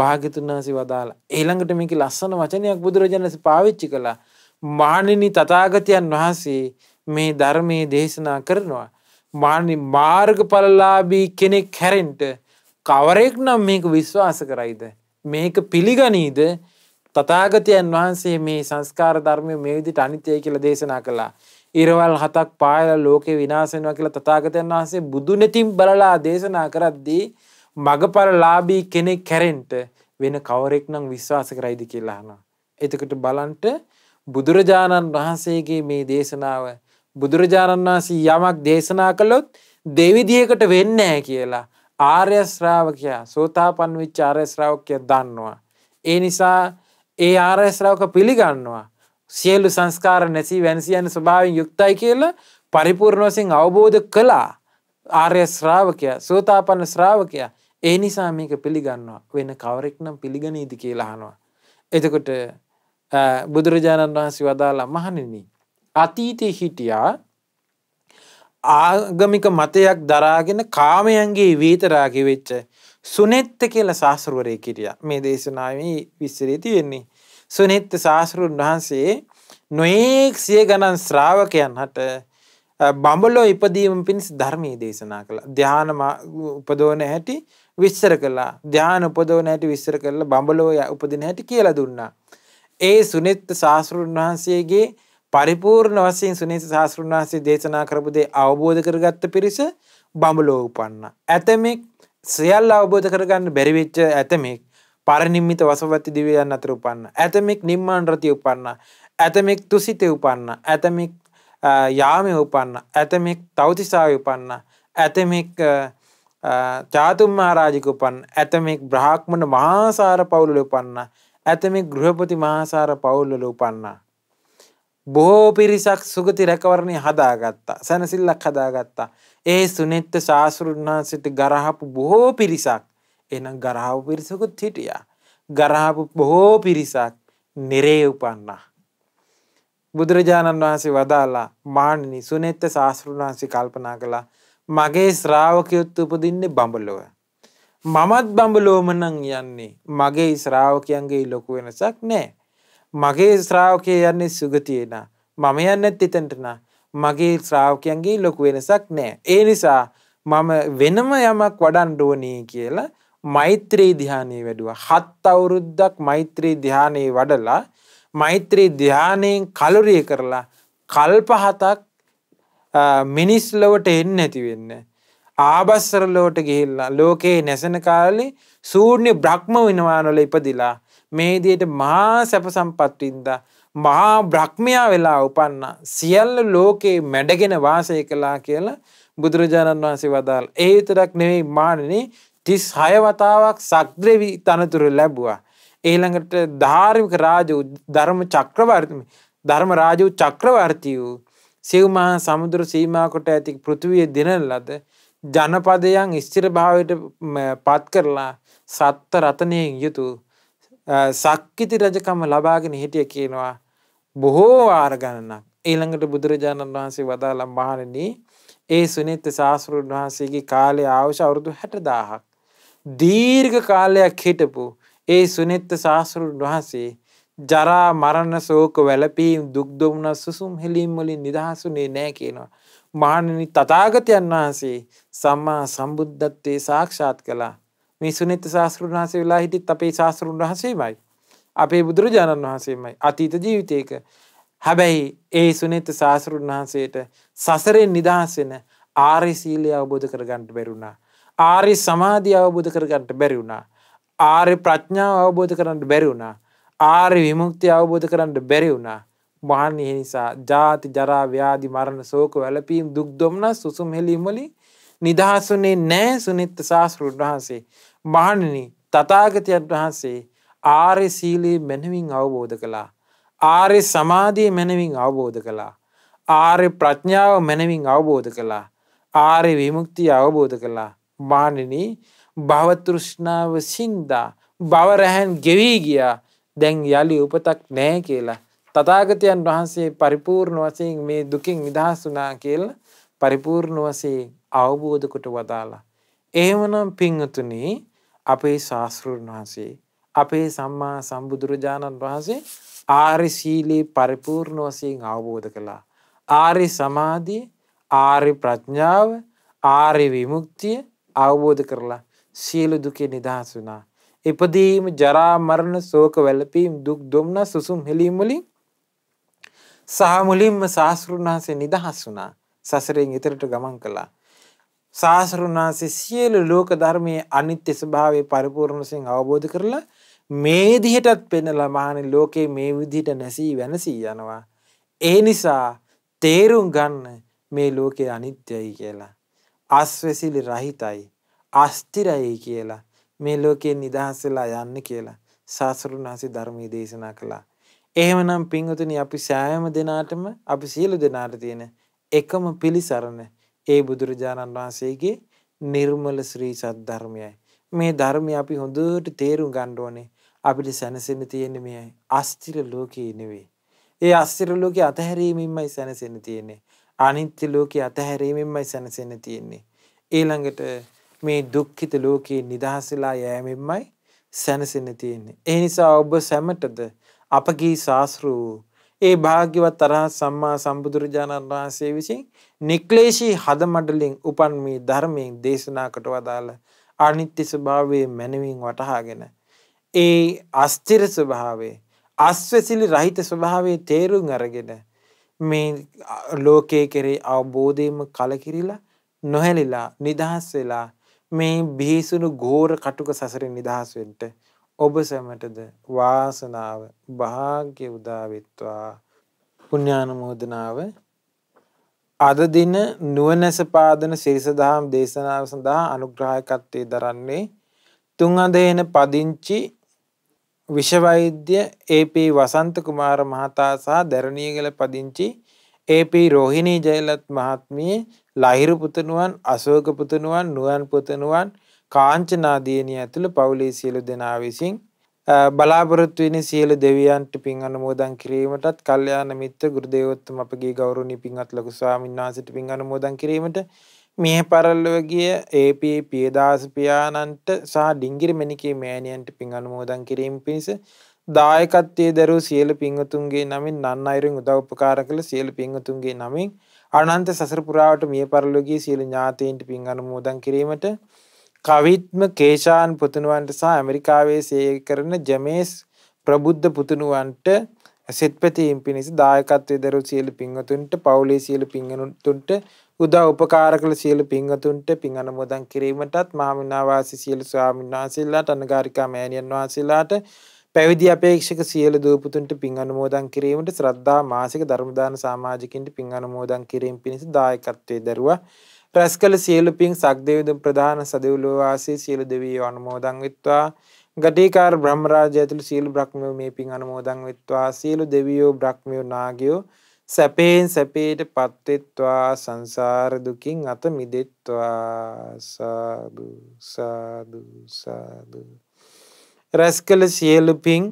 භාගතුන්නාසි වදාලා ඒළඟට මේක ලස්සන වචනයක් බුදුරජාණස පාවිච්චි කලා මානනි තතාගතයන් වහන්සේ මේ ධර්මය දේශනා කරනවා. මානි මාර්ගඵලලාබී කෙනෙක් හැරෙන්ට කවරෙක් නම් මේක විශ්වාස කරයිද. මේක පිළිගනීද තතාගතයන් වහන්සේ මේ සංස්කාර ධර්මය මේ විදිට අනිත්‍යය කියල දේශනා කළා. ඉරවල් හතක් පායල ලෝකෙ විනාසෙනවා කියලා තතාගතයන් වහන්සේ බුදු නැතිම් බලලා දේශනා කරද්දී මගපර ලාබී කෙනෙක් කැරෙන්ට වෙන කවරෙක් නම් විශ්වාස කරයිද කියලාන. එතකට බලන්ට බුදුරජාණන් වහන්සේගේ මේ දේශනාව බුදුරජාණන් වහන්සේ යමක් දේශනා කළොත් දෙවිදියකට වෙන්නෑ කියලා ආර්ය ශ්‍රාවකයා සෝතාපන්න වෙච්ච ආර්ය ශ්‍රාවකයා දන්නවා. ඒ නිසා ඒ ආර්ය ශ්‍රාවක පිළිගන්නවා. සියලු සංස්කාර නැසී වෙනසියන ස්වභාවයෙන් යුක්තයි කියලා පරිපූර්ණ වශයෙන් අවබෝධ කළා. ආර්ය ශ්‍රාවකයා සෝතාපන්න ශ්‍රාවකයා ඒ නිසා මේක පිළිගන්නවා වෙන කවරෙක් නම් පිළිගනීද කියලා අහනවා. එතකොට බුදුරජාණන් වහන්සේ වදාලා මහණෙනි අතීතයේ හිටියා ආගමික මතයක් දරාගෙන කාමයන්ගේ වේතරාග වෙච්ච සුනෙත්ත කියල ශාස්රුවරය කිරිය මේ දේශනාවේ විස්සරේ තියෙන්නේ. සුනෙත්ත ශාස්තෘන් වහන්සේ නොයෙක් සිය ගණන් ශ්‍රාවකයන් හට බඹලෝ ඉපදීම පිණිස ධර්මී දේශනා කළ ධ්‍යාන උපදෝන හැටි විස්සර කලා ධ්‍යාන උපදෝන හැටි විස්සර කරලා බඹලෝ උපදින හැටි කියලා දුන්නා. ඒ සුනෙත්ත ශාස්තෘන් වහන්සේගේ පරිපූර්ණ වශයෙන් සුනේත ශාස්තෘන් වහන්සේ දේශනා කරපු දේ අවබෝධ කරගත්ත පිරිස බඹලෝ උපන්න. ඇතමෙක් සියල්ල අවබෝධ කරගන්න බැරි වෙච්ච ඇතමෙක් පරිනිම්මිත වසවති දිව්‍යයන් අතර උපන්න. ඇතමෙක් නිම්මාන රතිය උපන්න. ඇතමෙක් තුසිතේ උපන්න. ඇතමෙක් යාමේ උපන්න. ඇතමෙක් තෞතිසාවේ උපන්න. ඇතමෙක් චාතුම්මා රාජික උපන්න. ඇතමෙක් බ්‍රාහ්මණ මහාසාර පවුලේ උපන්න. ඇත මේ ගෘහපති මහාසාර පවුල්වල උපන්නා. බොහෝ පිරිසක් සුගති රැකවරණය හදාගත්තා සැනසිල්ලක් හදාගත්තා. ඒ සුනෙත්ත ශාසෘන් වහන්සට ගරහපු බොහෝ පිරිසක් එනම් ගරහපු පිරිසකුත් හිටියා. ගරහපු බොහෝ පිරිසක් නිරේ උපන්නා. බුදුරජාණන් වහන්සේ වදාලා මානනි සුනෙත්ත ශාස්ෘන් වහන්සේ කල්පනා කළා මගේ ශ්‍රාවකයොත්තු උපදින්නේ බඹලොව. මමත් බඹලෝමනං යන්නේ මගේ ශ්‍රාවකයන්ගේ ලොකු වෙනසක් නෑ. මගේ ශ්‍රාවකය යන්නේ සුගතියෙන මම යන්නත් එතැන්ටන මගේ ශ්‍රාවකයන්ගේ ලොකු වෙනසක් නෑ. ඒ නිසා මම වෙනම යමක් වඩන්ඩුවනී කියලා මෛත්‍රී දිහානය වැඩුව. හත් අවුරුද්දක් මෛත්‍රී දිහානයේ වඩලා මෛත්‍රී දිහානයෙන් කලුරිය කරලා කල්පහතක් මිනිස්ලවට එන්න ඇතිවෙන්න. ආබස්සරලෝට ගිහිල්ලා ලෝකයේ නැසන කාලේ සූර්ණ්‍ය බ්‍රහ්ම වෙනවානොල ඉපදිලා මේදියට මහා සැප සම්පත්වින්දා මහා බ්‍රහ්මයා වෙලා උපන්න සියල්ල ලෝකයේ මැඩගෙන වාසය කළා කියලා බුදුරජාණන් වහන්සේ වදාල් ඒ විතරක් නෙවෙයි මානනේ තිස් හයවතාවක් සක්ද්‍රවී තනතුර ලැබවා. ඒළඟට ධාර්මික රාජ ධර්ම චක්‍රවර්තම ධර්ම රාජ චක්‍රවර්ති වූ සිව්මහා සමුදුර සීමාකොට ඇති පෘතිවිය දිනල් ලද ජනපදයන් ස්ථිර භාවයට පත් කරලා සත්ත රතනයෙන් යුතු සක්කිති රජකම ලබාගෙන හිටිය කියනවා බොහෝ ආරගණනක් ඊළඟට බුදුරජාණන් වහන්සේ වදාළම් මහණෙනි ඒ සුනිත්ත ශාස්තෘන් වහන්සේගේ කාලය අවශ්‍ය අවුරුදු හැටදාහක් දීර්ඝ කාලයක් හිටපු ඒ සුනිත්ත ශාස්තෘන් වහන්සේ ජරා මරණ සෝක වැළපීම් දුක් දුම්න සුසුම් හෙලීම් වලින් නිදහස් වුණේ නැහැ කියනවා මානනි තතාගතයන් වහන්සේ සම්මා සම්බුද්ධත්වයේ සාක්ෂාත් කළා මේ සුනෙත ශාස්කෘන් වහසේ වෙලා හිටිත් අපේ ශාස්කෘන් වහසේමයි අපේ බුදුරජාණන් වහන්සේමයි අතීත ජීවිතයක හැබැයි ඒ සුනෙත ශාස්කෘන් වහන්සේට සසරෙන් නිදහසෙන ආරි සීලය අවබෝධ කරගන්නට බැරුණා ආරි සමාධිය අවබෝධ කරගන්නට බැරි වුණා ආරි ප්‍රඥාව අවබෝධ කරන්නට බැරි වුණා ආරි විමුක්තිය අවබෝධ කරන්නට බැරි වුණා මහන්නේ නිසා ජාති ජරා ව්‍යාධි මරණ සෝක වැළපීම් දුක් දොම්න සුසුම් හෙලීමලි නිදහසුනේ නෑ සුනිත්ත ශාස්තෘන් වහන්සේ. මහණනි තතාගතයන් වහන්සේ ආරය සීලයේ මැනවින් අවබෝධ කළා. ආරය සමාධිය මැනවින් අවබෝධ කළා. ආරය ප්‍රඥාව මැනවින් අවබෝධ කළා. ආරය විමුක්තිය අවබෝධ කළා. මානනී භවතෘෂ්ණාව සින්දා බවරැහැන් ගෙවී ගියා දැන් යළි උපතක් නෑ කියලා තථාගතයන් වහන්සේ පරිපූර්ණ වශයෙන් මේ දුකින් නිදහස් වුණා කියලා පරිපූර්ණ වශයෙන් අවබෝධ කොට වදාලා. එහෙමනම් පින්වතුනි අපේ ශාස්ත්‍රඥ වහන්සේ අපේ සම්මා සම්බුදුරජාණන් වහන්සේ ආරි සීලී පරිපූර්ණ වශයෙන් අවබෝධ කළා. ආරි සමාධිය, ආරි ප්‍රඥාව, ආරි විමුක්තිය අවබෝධ කරලා සියලු දුකේ නිදහස් වුණා. ඉපදීම, ජරා, මරණ, ශෝක, වැළපීම්, දුක්, දුම්නස්, සුසුම් හෙලීම් වලින් සහ මුලින්ම ශාස්ත්‍රුන් වහන්සේ නිදහස් වුණා. සසරෙන් එතරට ගමන් කළා. ශාස්ත්‍රුන් වහන්සේ සියලු ලෝක ධර්මයේ අනිත්‍ය ස්වභාවය පරිපූර්ණ වශයෙන් අවබෝධ කරලා මේ දිහටත් පෙන්නලා මහානි ලෝකේ මේ විදිහට නැසී වෙනසී යනවා. ඒ නිසා තේරුම් ගන්න මේ ලෝකේ අනිත්‍යයි කියලා. ආස්වැසිලි රහිතයි. අස්තිරයි කියලා. මේ ලෝකේ නිදහස් වෙලා යන්න කියලා. සාසරුණාසි ධර්මයේ දේශනා කළා. එහෙමනම් පින්වතුනි අපි සෑම දිනාටම අපි සියලු දිනාට තියෙන එකම පිළිසරණ ඒ බුදුරජාණන් වහන්සේගේ නිර්මල ශ්‍රී සද්ධර්මයයි. මේ ධර්මය අපි හොඳට තේරුම් ගන්න ඕනේ. අපිට සැනසෙන්න තියෙන්නේ මෙයයි. අස්තිර ලෝකේ නෙවෙයි. ඒ අස්තිර ලෝකේ අතහැරීමෙන්මයි සැනසෙන්න තියෙන්නේ. අනිත්‍ය ලෝකේ අතහැරීමෙන්මයි සැනසෙන්න තියෙන්නේ. ඊළඟට මේ දුක්ඛිත ලෝකේ නිදහසලා යෑමෙන්මයි සැනසෙන්න තියෙන්නේ. ඒ නිසා ඔබ සැමටද අපගේ ශාස්තෘ ඒ භාග්‍යවත් තරහ සම්මා සම්බුදුරජාණන් වහන්සේ විසින් නික්ලේශී හද මඩලින් උපන් මේ ධර්මයෙන් දේශනා කොට වදාළ අනිත්‍ය ස්වභාවයේ මැනවින් වටහාගෙන ඒ අස්තිර ස්වභාවයේ අස්වැසිලි රහිත ස්වභාවයේ තේරුම් අරගෙන මේ ලෝකයේ කෙරේ අවබෝධයම කලකිරිලා නොහැලිලා නිදහස් වෙලා මේ බිහිසුණු ගෝර කටුක සසරෙන් නිදහස් වෙන්න ඔබ සැමටද වාසනාව භාග්‍ය උදාවිත්වා පුුණ්ඥානමෝදනාව අද දින නුවනැසපාදන සිරිසදහම් දේශනාව සඳහා අනුග්‍රහයකත්වය දරන්නේ තුන් අදේන පදිංචි විෂවෛද්‍ය ඒපී වසන්ත කුමාර මහතා සහ දැරණියගල පදිංචි ඒපී රෝහිණී ජයලත් මහත්මිය ලහිරු පුතනුවන් අසෝක පුතනුවන් නුවන් පුතනුවන් කාංචනා දියණිය ඇතුළු පවුලේ සියලු දෙනා විසින් බලාපොරොත්තු වෙන සියලු දෙවියන්ට පින් අනුමෝදන් කිරීමටත් කල්යාණ මිත්‍ර ගුරු දේවෝත්තම අපගේ ගෞරවනීය පින්වත් ලොකු ස්වාමීන් වහන්සේට පින් අනුමෝදන් කිරීමට මිය පරලොව ගිය ඒපී පියදාස පියාණන්ට සහ ඩිංගිරි මෙනිකේ මෑණියන්ට පින් අනුමෝදන් කිරීම පිණිස දායකත්වයේ දරූ සියලු පින්වතුන්ගේ නමින් නන් අයුරින් උදව් උපකාර කළ සියලු පින්වතුන්ගේ නමින් අනන්ත සසර පුරාවට මිය පරලොව ගිය සියලු ඥාතීන්ට පින් අනුමෝදන් කිරීමට කවිත්ම කේෂාන් පුතුණුවන්ට සහ ඇමරිකාවේ සේය කරන ජමේස් ප්‍රබුද්ධ පුතුණුවන්ට සෙත්පැතීම් පිණිස දායකත්වය දරු සියලු පිංහතුන්ට පවුලේ සියලු පිංහනුතුන්ට උදා උපකාර කළ සියලු පිංහතුන්ට පින් අනමෝදන් කිරීමටත් මහමිනාවාසි සියලු ස්වාමීන් වහන්සේලාට අනගාරිකා මෑණියන් වහන්සේලාට පැවිදි අපේක්ෂක සියලු දූපතුන්ට පින් අනුමෝදන් කිරීමට ශ්‍රද්ධා මාසික ධර්මදාන සමාජිකින්ට පින් අනුමෝදන් කිරීම පිණිස දායකත්වයේ දරුවා රැස් කළ සියලු පින් සක්දේවද ප්‍රධාන සදෙව්ලෝ වාසී සියලු දෙවියෝ අනුමෝදන් වෙත්වා. ගටිකාර බ්‍රහ්මරාජය ඇතුළු සියලු බ්‍රහ්මයෝ මේ පින් අනුමෝදන් වෙත්වා. සියලු දෙවියෝ බ්‍රහ්මයෝ නාගයෝ සැපයෙන් සැපේට පත්වෙත්වා සංසාර දුකින් අත මිදෙත්වා සාදු සාදු සාදු රැස් කළ සියලු පිං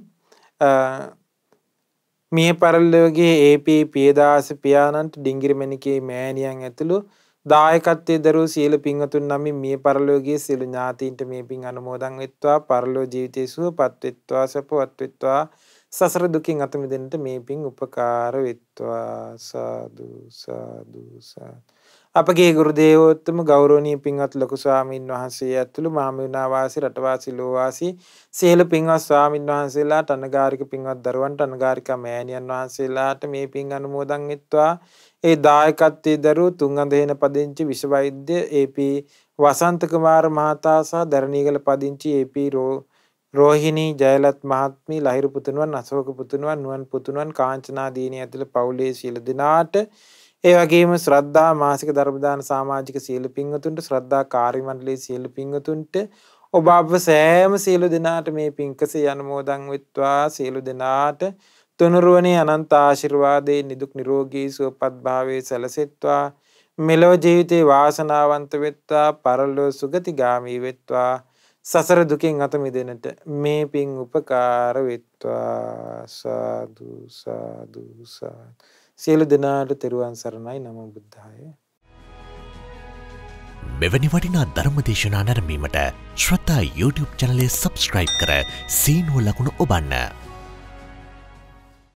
මිය පරලෝගේ AP පියදාස පියාණන්ට ඩිංගිරිමණිකේ මෑණියන් ඇතුළු දායකත්වයේ දරූ සියලු පින්වතුන් නමින් මිය පරලෝකයේ සියලු ඥාතීන්ට මේ පින් අනුමෝදන් වෙත්වා පරලෝ ජීවිතයේ සුවපත් වෙත්වා සපවත් වෙත්වා සසර දුකින් අත මිදෙන්නට මේ පින් උපකාර වෙත්වා සාදු සාදු සාදු අපගේ ගුරු දේවෝත්තම ගෞරවනීය පින්වත් ලොකු ස්වාමින් වහන්සේ ඇතුළු මහමිනා වාසී රටවාසී ලෝවාසී සියලු පින්වත් ස්වාමින් වහන්සේලාට අනගාരിക පින්වත් දරුවන්ට අනගාരിക මෑණියන් වහන්සේලාට මේ පින් අනුමෝදන් වෙත්වා ඒ දායකත්වයේ දරූ තුන්ගඳහෙන පදිංචි විශ්වවෛද්‍ය AP වසන්ත කුමාර මහතා සහ දරණීගල පදිංචි AP රෝහිණී ජයලත් මහත්මිය ලහිරු පුතුණුවන් අශෝක පුතුණුවන් නුවන් පුතුණුවන් කාංචනා දීනි ඇතුළු පවුලේ සියලු දෙනාට ඒ වගේම ශ්‍රද්ධා මාසික ධර්මදාන සමාජික සියලු පින්වතුන්ට ශ්‍රද්ධා කාර්ය මණ්ඩලයේ සියලු පින්වතුන්ට ඔබ අප සෑම සියලු දෙනාට මේ පින්කසේ අනුමෝදන් වෙත්වා සියලු දෙනාට තුනුරුවනේ අනන්ත ආශිර්වාදේ නිදුක් නිරෝගී සුවපත් භාවයේ සැලසෙත්වා මෙලොව ජීවිතේ වාසනාවන්ත වෙත්වා පරලොව සුගතිගාමී වෙත්වා සසර දුකින් අත මිදෙන්නට මේ පින් උපකාර වෙත්වා සාදු සාදු සාදු සියලු දෙනාට තෙරුවන් සරණයි නම බුද්ධාය මෙවැනි වටිනා ධර්ම දේශනා නැරඹීමට ශ්‍රතා YouTube චැනලය සබස්ක්‍රයිබ් කර සීනුව ලකුණු ඔබන්න